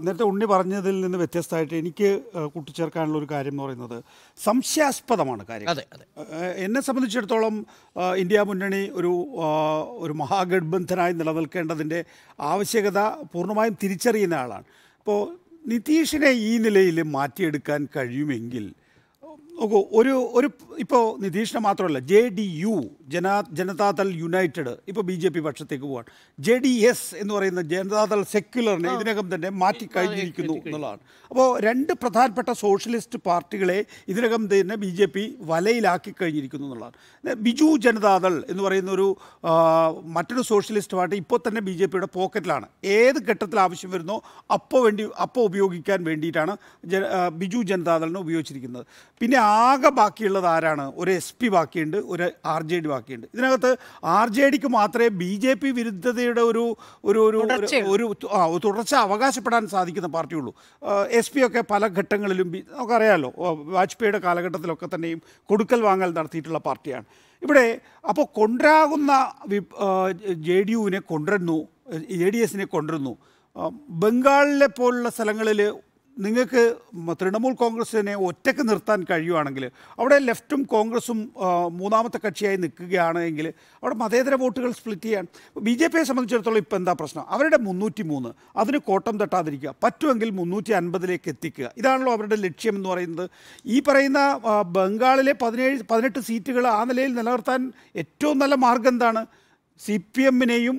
നേരത്തെ ഉണ്ണി പറഞ്ഞതിൽ നിന്ന് വ്യത്യസ്തമായിട്ട് എനിക്ക് കൂട്ടിച്ചേർക്കാനുള്ള ഒരു കാര്യം എന്ന് പറയുന്നത് സംശയാസ്പദമാണ് കാര്യം എന്നെ സംബന്ധിച്ചിടത്തോളം ഇന്ത്യ മുന്നണി ഒരു ഒരു മഹാഗഡ്ബന്ധനായി നിലനിൽക്കേണ്ടതിൻ്റെ ആവശ്യകത പൂർണ്ണമായും തിരിച്ചറിയുന്ന ആളാണ് ഇപ്പോൾ നിതീഷിനെ ഈ നിലയിൽ മാറ്റിയെടുക്കാൻ കഴിയുമെങ്കിൽ Oh, നോക്കൂ ഒരു ഒരു ഇപ്പോൾ നിതീഷിനെ മാത്രമല്ല ജെ ഡി യു ജനാ ജനതാദൾ യുണൈറ്റഡ് ഇപ്പോൾ ബി ജെ പി പക്ഷത്തേക്ക് പോവാണ് ജെ ഡി എസ് എന്ന് പറയുന്ന ജനതാദൾ സെക്യുലറിനെ ഇതിനകം തന്നെ മാറ്റി കഴിഞ്ഞിരിക്കുന്നു എന്നുള്ളതാണ് അപ്പോൾ രണ്ട് പ്രധാനപ്പെട്ട സോഷ്യലിസ്റ്റ് പാർട്ടികളെ ഇതിനകം തന്നെ ബി ജെ പി വലയിലാക്കി കഴിഞ്ഞിരിക്കുന്നു എന്നുള്ളതാണ് ബിജു ജനതാദൾ എന്ന് പറയുന്ന ഒരു മറ്റൊരു സോഷ്യലിസ്റ്റ് പാർട്ടി ഇപ്പോൾ തന്നെ ബി ജെ പിയുടെ പോക്കറ്റിലാണ് ഏത് ഘട്ടത്തിൽ ആവശ്യം വരുന്നോ അപ്പോൾ വേണ്ടി അപ്പോൾ ഉപയോഗിക്കാൻ വേണ്ടിയിട്ടാണ് ബിജു ജനതാദളിനെ ഉപയോഗിച്ചിരിക്കുന്നത് പിന്നെ ആകെ ബാക്കിയുള്ളത് ആരാണ് ഒരു എസ് പി ബാക്കിയുണ്ട് ഒരു ആർ ജെ ഡി ബാക്കിയുണ്ട് ഇതിനകത്ത് ആർ ജെ ഡിക്ക് മാത്രമേ ബി ജെ പി വിരുദ്ധതയുടെ ഒരു ഒരു ഒരു ഒരു തുടർച്ച അവകാശപ്പെടാൻ സാധിക്കുന്ന പാർട്ടിയുള്ളൂ എസ് പി ഒക്കെ പല ഘട്ടങ്ങളിലും അറിയാമല്ലോ വാജ്പേയിയുടെ കാലഘട്ടത്തിലൊക്കെ തന്നെയും കൊടുക്കൽ വാങ്ങൽ നടത്തിയിട്ടുള്ള പാർട്ടിയാണ് ഇവിടെ അപ്പോൾ കൊണ്ടുവരാകുന്ന ജെ ഡി യുവിനെ കൊണ്ടുവരുന്നു ജെ ഡി എസിനെ കൊണ്ടുവരുന്നു ബംഗാളിലെ പോലുള്ള സ്ഥലങ്ങളിൽ നിങ്ങൾക്ക് തൃണമൂൽ കോൺഗ്രസിനെ ഒറ്റയ്ക്ക് നിർത്താൻ കഴിയുവാണെങ്കിൽ അവിടെ ലെഫ്റ്റും കോൺഗ്രസും മൂന്നാമത്തെ കക്ഷിയായി നിൽക്കുകയാണെങ്കിൽ അവിടെ മതേതര വോട്ടുകൾ സ്പ്ലിറ്റ് ചെയ്യാൻ ബി ജെ പിയെ സംബന്ധിച്ചിടത്തോളം ഇപ്പോൾ എന്താ പ്രശ്നം അവരുടെ മുന്നൂറ്റി മൂന്ന് അതിന് കോട്ടം തട്ടാതിരിക്കുക പറ്റുമെങ്കിൽ മുന്നൂറ്റി അൻപതിലേക്ക് എത്തിക്കുക ഇതാണല്ലോ അവരുടെ ലക്ഷ്യം എന്ന് പറയുന്നത് ഈ പറയുന്ന ബംഗാളിലെ പതിനേഴ് പതിനെട്ട് സീറ്റുകൾ ആ നിലയിൽ നിലനിർത്താൻ ഏറ്റവും നല്ല മാർഗം എന്താണ് സി പി എമ്മിനെയും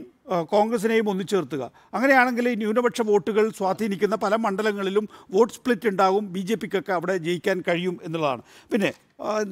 കോൺഗ്രസിനെയും ഒന്നിച്ചേർത്തുക അങ്ങനെയാണെങ്കിൽ ഈ ന്യൂനപക്ഷ വോട്ടുകൾ സ്വാധീനിക്കുന്ന പല മണ്ഡലങ്ങളിലും വോട്ട് സ്പ്ലിറ്റ് ഉണ്ടാകും ബി ജെ പിക്കൊക്കെ അവിടെ ജയിക്കാൻ കഴിയും എന്നുള്ളതാണ് പിന്നെ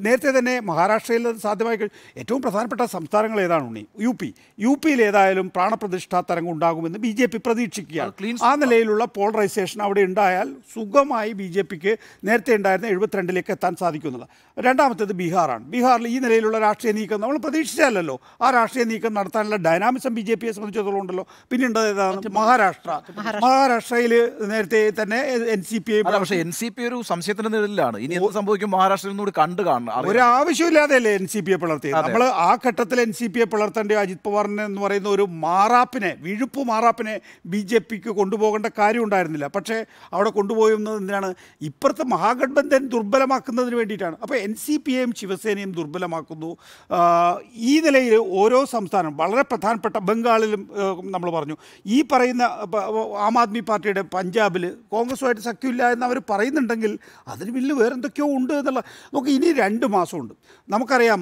നേരത്തെ തന്നെ മഹാരാഷ്ട്രയിൽ സാധ്യമായി ഏറ്റവും പ്രധാനപ്പെട്ട സംസ്ഥാനങ്ങൾ ഏതാണ് ഉണ്ണി യു പി യു പിയിൽ ഏതായാലും പ്രാണപ്രതിഷ്ഠാ തരംഗം ഉണ്ടാകുമെന്ന് ബി ജെ പി പ്രതീക്ഷിക്കുകയാണ് ആ നിലയിലുള്ള പോളറൈസേഷൻ അവിടെ ഉണ്ടായാൽ സുഖമായി ബി ജെ പിക്ക് നേരത്തെ ഉണ്ടായിരുന്ന എഴുപത്തിരണ്ടിലേക്ക് എത്താൻ സാധിക്കുന്നത് രണ്ടാമത്തേത് ബീഹാറാണ് ബീഹാറിൽ ഈ നിലയിലുള്ള രാഷ്ട്രീയ നീക്കം നമ്മൾ പ്രതീക്ഷിച്ചാലല്ലോ ആ രാഷ്ട്രീയ നീക്കം നടത്താനുള്ള ഡൈനാമിസം ബി ജെ പിയെ സംബന്ധിച്ചിടത്തോളം ഉണ്ടല്ലോ ഉണ്ടത് ഏതാണ് മഹാരാഷ്ട്ര മഹാരാഷ്ട്രയിൽ നേരത്തെ തന്നെ എൻ സി പി ഐ പക്ഷേ എൻ സി പി ഒരു സംശയത്തിന്റെ നിഴലിലാണ് ഇനി എന്ത് സംഭവിക്കും മഹാരാഷ്ട്രയിൽ നിന്നുകൂടി കണ്ട് ആയിട്ട് കാണണം ഒരാവശ്യമില്ലാതെയല്ലേ എൻ സി എ പിളർത്തി നമ്മൾ ആ ഘട്ടത്തിൽ എൻ സി എ പിളർത്തേണ്ട അജിത് പവാറിനെ എന്ന് പറയുന്ന ഒരു മാറാപ്പിനെ വിഴുപ്പ് മാറാപ്പിനെ ബി ജെ പിക്ക് കൊണ്ടുപോകേണ്ട കാര്യം ഉണ്ടായിരുന്നില്ല പക്ഷേ അവിടെ കൊണ്ടുപോയിരുന്നത് എന്തിനാണ് ഇപ്പുറത്തെ മഹാഗഡ്ബന്ധൻ ദുർബലമാക്കുന്നതിന് വേണ്ടിയിട്ടാണ് അപ്പോൾ എൻ സി എയും ശിവസേനയും ദുർബലമാക്കുന്നു ഈ നിലയിൽ ഓരോ സംസ്ഥാനം വളരെ പ്രധാനപ്പെട്ട ബംഗാളിലും നമ്മൾ പറഞ്ഞു ഈ പറയുന്ന ആം ആദ്മി പാർട്ടിയുടെ പഞ്ചാബിൽ കോൺഗ്രസുമായിട്ട് സഖ്യമില്ല എന്ന് അവർ പറയുന്നുണ്ടെങ്കിൽ അതിന് വലിയ വേറെന്തൊക്കെയോ ഉണ്ട് എന്നുള്ള നമുക്ക് ഇനി രണ്ട് മാസമുണ്ട് നമുക്കറിയാം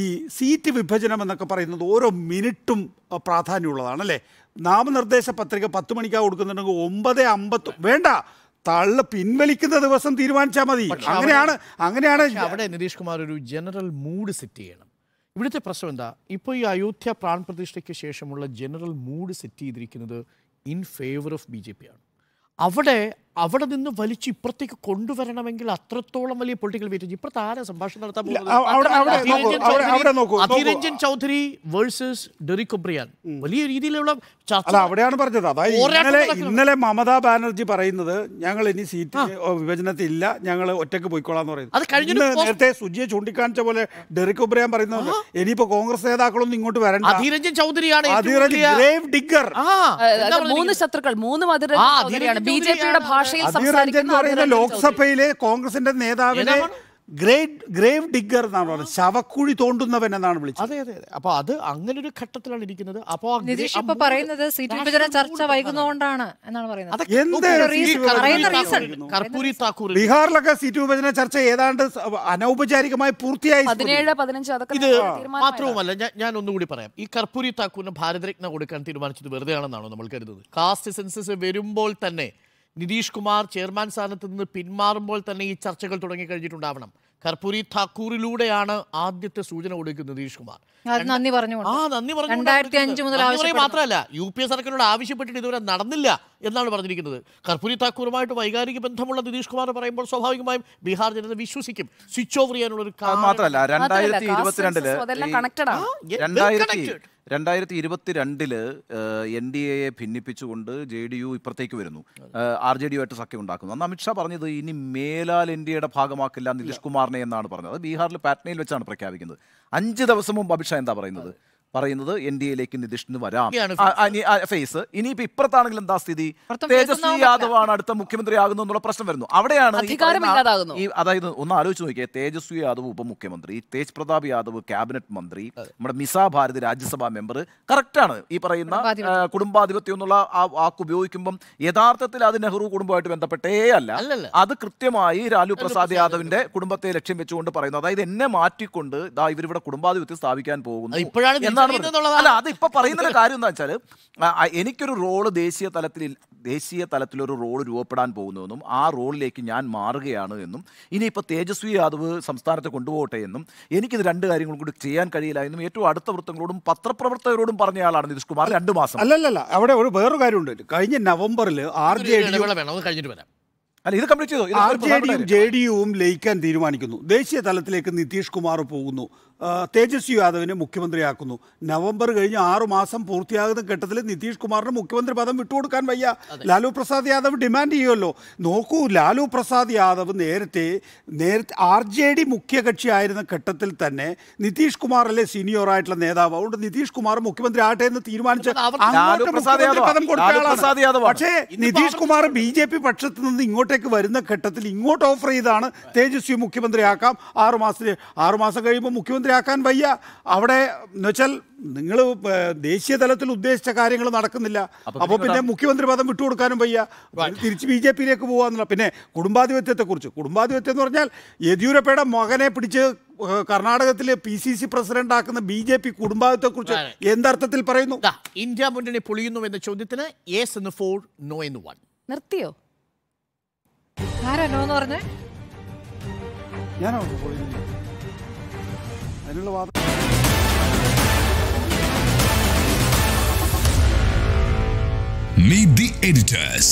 ഈ സീറ്റ് വിഭജനം എന്നൊക്കെ പറയുന്നത് ഓരോ മിനിറ്റും പ്രാധാന്യമുള്ളതാണ് അല്ലേ നാമനിർദ്ദേശ പത്രിക പത്ത് മണിക്കാ കൊടുക്കുന്നുണ്ടെങ്കിൽ ഒമ്പത് അമ്പത്തി വേണ്ട തള്ള പിൻവലിക്കുന്ന ദിവസം തീരുമാനിച്ചാൽ മതി അങ്ങനെയാണ് അങ്ങനെയാണ് അവിടെ നിതീഷ് കുമാർ ഒരു ജനറൽ മൂഡ് സെറ്റ് ചെയ്യണം ഇവിടുത്തെ പ്രശ്നം എന്താ ഇപ്പോൾ ഈ അയോധ്യ പ്രാൺ പ്രതിഷ്ഠയ്ക്ക് ശേഷമുള്ള ജനറൽ മൂഡ് സെറ്റ് ചെയ്തിരിക്കുന്നത് in favour of B J P ആണ് അവിടെ അവിടെ നിന്ന് വലിച്ച് ഇപ്പുറത്തേക്ക് കൊണ്ടുവരണമെങ്കിൽ അത്രത്തോളം വലിയ പൊളിറ്റിക്കൽ വെയിറ്റേജ് ഇപ്പുറത്ത് ആരാ സംഭാഷണം നടത്താൻ ചൗധരി വേഴ്സസ് ഡെറിക് ഒബ്രിയാൻ വലിയ രീതിയിലുള്ള അവിടെയാണ് പറഞ്ഞത് അതായത് ഇന്നലെ ഇന്നലെ മമതാ ബാനർജി പറയുന്നത് ഞങ്ങൾ ഇനി സീറ്റ് വിഭജനത്തിൽ ഇല്ല ഞങ്ങൾ ഒറ്റക്ക് പോയിക്കോളാന്ന് പറയുന്നത് അത് കഴിഞ്ഞ നേരത്തെ സുജിയെ ചൂണ്ടിക്കാണിച്ച പോലെ ഡെറിക് ഒബ്രിയാൻ പറയുന്നത് ഇനിയിപ്പോ കോൺഗ്രസ് നേതാക്കളൊന്നും ഇങ്ങോട്ട് വരണ്ട അധിരഞ്ജൻ ചൗധരിയാണ് മൂന്ന് ശത്രുക്കൾ മൂന്ന് മധുര ബി ജെ പിയുടെ ഭാഷ ഭാഷയിൽ സംസാരിക്കുന്ന ലോക്സഭയിലെ കോൺഗ്രസിന്റെ നേതാവിനെ ഗ്രേവ് ഡിഗർ എന്നാണ് പറഞ്ഞത് ശവക്കുഴി തോണ്ടുന്നവൻ എന്നാണ് വിളിച്ചത് അതെ അതെ അപ്പൊ അത് അങ്ങനെ ഒരു ഘട്ടത്തിലാണ് ഇരിക്കുന്നത് അപ്പൊ നിതീഷ് ഇപ്പൊ പറയുന്നത് സീറ്റ് വിഭജന ചർച്ച വൈകുന്നതുകൊണ്ടാണ് എന്നാണ് പറയുന്നത് ബീഹാറിലൊക്കെ സീറ്റ് വിഭജന ചർച്ച ഏതാണ്ട് അനൗപചാരികമായി പൂർത്തിയായി പതിനേഴ് പതിനഞ്ച് ഇത് മാത്രവുമല്ല ഞാൻ ഒന്നുകൂടി പറയാം ഈ കർപ്പൂരി താക്കൂറിന് ഭാരതരത്ന കൊടുക്കാൻ തീരുമാനിച്ചത് വെറുതെയാണെന്നാണോ നമ്മൾ കരുതുന്നത് കാസ്റ്റ് സെൻസസ് വരുമ്പോൾ തന്നെ നിതീഷ് കുമാർ ചെയർമാൻ സ്ഥാനത്ത് നിന്ന് പിന്മാറുമ്പോൾ തന്നെ ഈ ചർച്ചകൾ തുടങ്ങിക്കഴിഞ്ഞിട്ടുണ്ടാവണം കർപ്പൂരി താക്കൂറിലൂടെയാണ് ആദ്യത്തെ സൂചന കൊടുക്കുന്നത് നിതീഷ് കുമാർ നന്ദി പറഞ്ഞു ആ പറഞ്ഞു മാത്രമല്ല യു പി എ സർക്കാരിനോട് ആവശ്യപ്പെട്ടിട്ട് ഇതുവരെ നടന്നില്ല എന്നാണ് പറഞ്ഞിരിക്കുന്നത് കർപ്പൂരി താക്കൂറുമായിട്ട് വൈകാരിക ബന്ധമുള്ള നിതീഷ് കുമാർ പറയുമ്പോൾ സ്വാഭാവികമായും ബീഹാർ ജനത വിശ്വസിക്കും സ്വിച്ച് ഓഫ് ചെയ്യാനുള്ള ഒരു മാത്രമല്ല രണ്ടായിരത്തി ഇരുപത്തിരണ്ടില് രണ്ടായിരത്തി ഇരുപത്തി രണ്ടില് എൻ ഡി എയെ ഭിന്നിപ്പിച്ചുകൊണ്ട് ജെ ഡി യു ഇപ്പുറത്തേക്ക് വരുന്നു ആർ ജെ ഡി ആയിട്ട് സഖ്യം ഉണ്ടാക്കുന്നു അന്ന് അമിത്ഷാ പറഞ്ഞത് ഇനി മേലാൽ എൻ ഡി എയുടെ ഭാഗമാക്കില്ല നിതീഷ് കുമാറിനെ എന്നാണ് പറഞ്ഞത് അത് ബീഹാറിൽ പാറ്റ്നയിൽ വെച്ചാണ് പ്രഖ്യാപിക്കുന്നത് അഞ്ച് ദിവസം മുമ്പ് അമിത്ഷാ എന്താ പറയുന്നത് പറയുന്നത് എൻ ഡി എയിലേക്ക് നിതീഷിന് വരാം ഫേസ് ഇനിയിപ്പോ ഇപ്പുറത്താണെങ്കിൽ എന്താ സ്ഥിതി തേജസ്വി യാദവ് ആണ് അടുത്ത മുഖ്യമന്ത്രി ആകുന്നു എന്നുള്ള പ്രശ്നം വരുന്നു അവിടെയാണ് ഈ അതായത് ഒന്ന് ആലോചിച്ച് നോക്കിയേ തേജസ്വി യാദവ് ഉപമുഖ്യമന്ത്രി തേജ് പ്രതാപ് യാദവ് ക്യാബിനറ്റ് മന്ത്രി നമ്മുടെ മിസാ ഭാരതി രാജ്യസഭാ മെമ്പർ കറക്റ്റാണ് ഈ പറയുന്ന കുടുംബാധിപത്യം എന്നുള്ള ആ വാക്ക് ഉപയോഗിക്കുമ്പം യഥാർത്ഥത്തിൽ അത് നെഹ്റു കുടുംബമായിട്ട് ബന്ധപ്പെട്ടേ അല്ല അത് കൃത്യമായി ലാലു പ്രസാദ് യാദവിന്റെ കുടുംബത്തെ ലക്ഷ്യം വെച്ചുകൊണ്ട് പറയുന്നു അതായത് എന്നെ മാറ്റിക്കൊണ്ട് ഇവരിവിടെ കുടുംബാധിപത്യം സ്ഥാപിക്കാൻ പോകുന്നു എന്നാണ് അല്ല അത് ഇപ്പൊ പറയുന്ന കാര്യം എന്താ വെച്ചാൽ എനിക്കൊരു റോള് ദേശീയ തലത്തിൽ ദേശീയ തലത്തിലൊരു റോൾ രൂപപ്പെടാൻ പോകുന്നുവെന്നും ആ റോളിലേക്ക് ഞാൻ മാറുകയാണ് എന്നും ഇനിയിപ്പോൾ തേജസ്വി യാദവ് സംസ്ഥാനത്ത് കൊണ്ടുപോകട്ടെ എന്നും എനിക്കിത് രണ്ട് കാര്യങ്ങളും കൂടി ചെയ്യാൻ കഴിയില്ല എന്നും ഏറ്റവും അടുത്ത വൃത്തങ്ങളോടും പത്രപ്രവർത്തകരോടും പറഞ്ഞ ആളാണ് നിതീഷ് കുമാർ രണ്ട് മാസം അല്ലല്ല അവിടെ ഒരു വേറൊരു കാര്യമുണ്ട് കഴിഞ്ഞ നവംബറിൽ ആർ ജെ ഡി അല്ല ഇത് കംപ്ലീറ്റ് ചെയ്തു ആർ ജെ ഡിയും ജെ ഡി യുവും ലയിക്കാൻ തീരുമാനിക്കുന്നു ദേശീയ തലത്തിലേക്ക് നിതീഷ് കുമാർ പോകുന്നു തേജസ്വി യാദവിനെ മുഖ്യമന്ത്രിയാക്കുന്നു നവംബർ കഴിഞ്ഞ് ആറു മാസം പൂർത്തിയാകുന്ന ഘട്ടത്തിൽ നിതീഷ് കുമാറിന് മുഖ്യമന്ത്രി പദം വിട്ടുകൊടുക്കാൻ വയ്യ ലാലു പ്രസാദ് യാദവ് ഡിമാൻഡ് ചെയ്യുമല്ലോ നോക്കൂ ലാലു പ്രസാദ് യാദവ് നേരത്തെ നേരത്തെ ആർ ജെ ഡി മുഖ്യകക്ഷിയായിരുന്ന ഘട്ടത്തിൽ തന്നെ നിതീഷ് അല്ലേ സീനിയർ ആയിട്ടുള്ള നേതാവ് അതുകൊണ്ട് നിതീഷ് കുമാർ മുഖ്യമന്ത്രി ആകട്ടെ എന്ന് തീരുമാനിച്ച പക്ഷേ Nitish Kumar B J P പക്ഷത്ത് നിന്ന് ഇങ്ങോട്ടേക്ക് വരുന്ന ഘട്ടത്തിൽ ഇങ്ങോട്ട് ഓഫർ ചെയ്താണ് തേജസ്വി മുഖ്യമന്ത്രിയാക്കാം ആറുമാസത്തിൽ ആറുമാസം കഴിയുമ്പോൾ മുഖ്യമന്ത്രി നടപ്പിലാക്കാൻ വയ്യ അവിടെ എന്നുവെച്ചാൽ നിങ്ങൾ ദേശീയ തലത്തിൽ ഉദ്ദേശിച്ച കാര്യങ്ങൾ നടക്കുന്നില്ല അപ്പോൾ പിന്നെ മുഖ്യമന്ത്രി പദം വിട്ടുകൊടുക്കാനും വയ്യ തിരിച്ച് ബി ജെ പിയിലേക്ക് പോകാന്നുള്ള പിന്നെ കുടുംബാധിപത്യത്തെക്കുറിച്ച് കുടുംബാധിപത്യം എന്ന് പറഞ്ഞാൽ യെദ്യൂരപ്പയുടെ മകനെ പിടിച്ച് കർണാടകത്തിൽ പി സി സി പ്രസിഡന്റ് ആക്കുന്ന ബി ജെ പി കുടുംബാധിപത്യത്തെക്കുറിച്ച് എന്തർത്ഥത്തിൽ പറയുന്നു ഇന്ത്യ മുന്നണി പൊളിയുന്നു എന്ന ചോദ്യത്തിന് നിർത്തിയോ ഞാനോ പൊളിയുന്നില്ല അതിനുള്ള വാദം Meet the editors.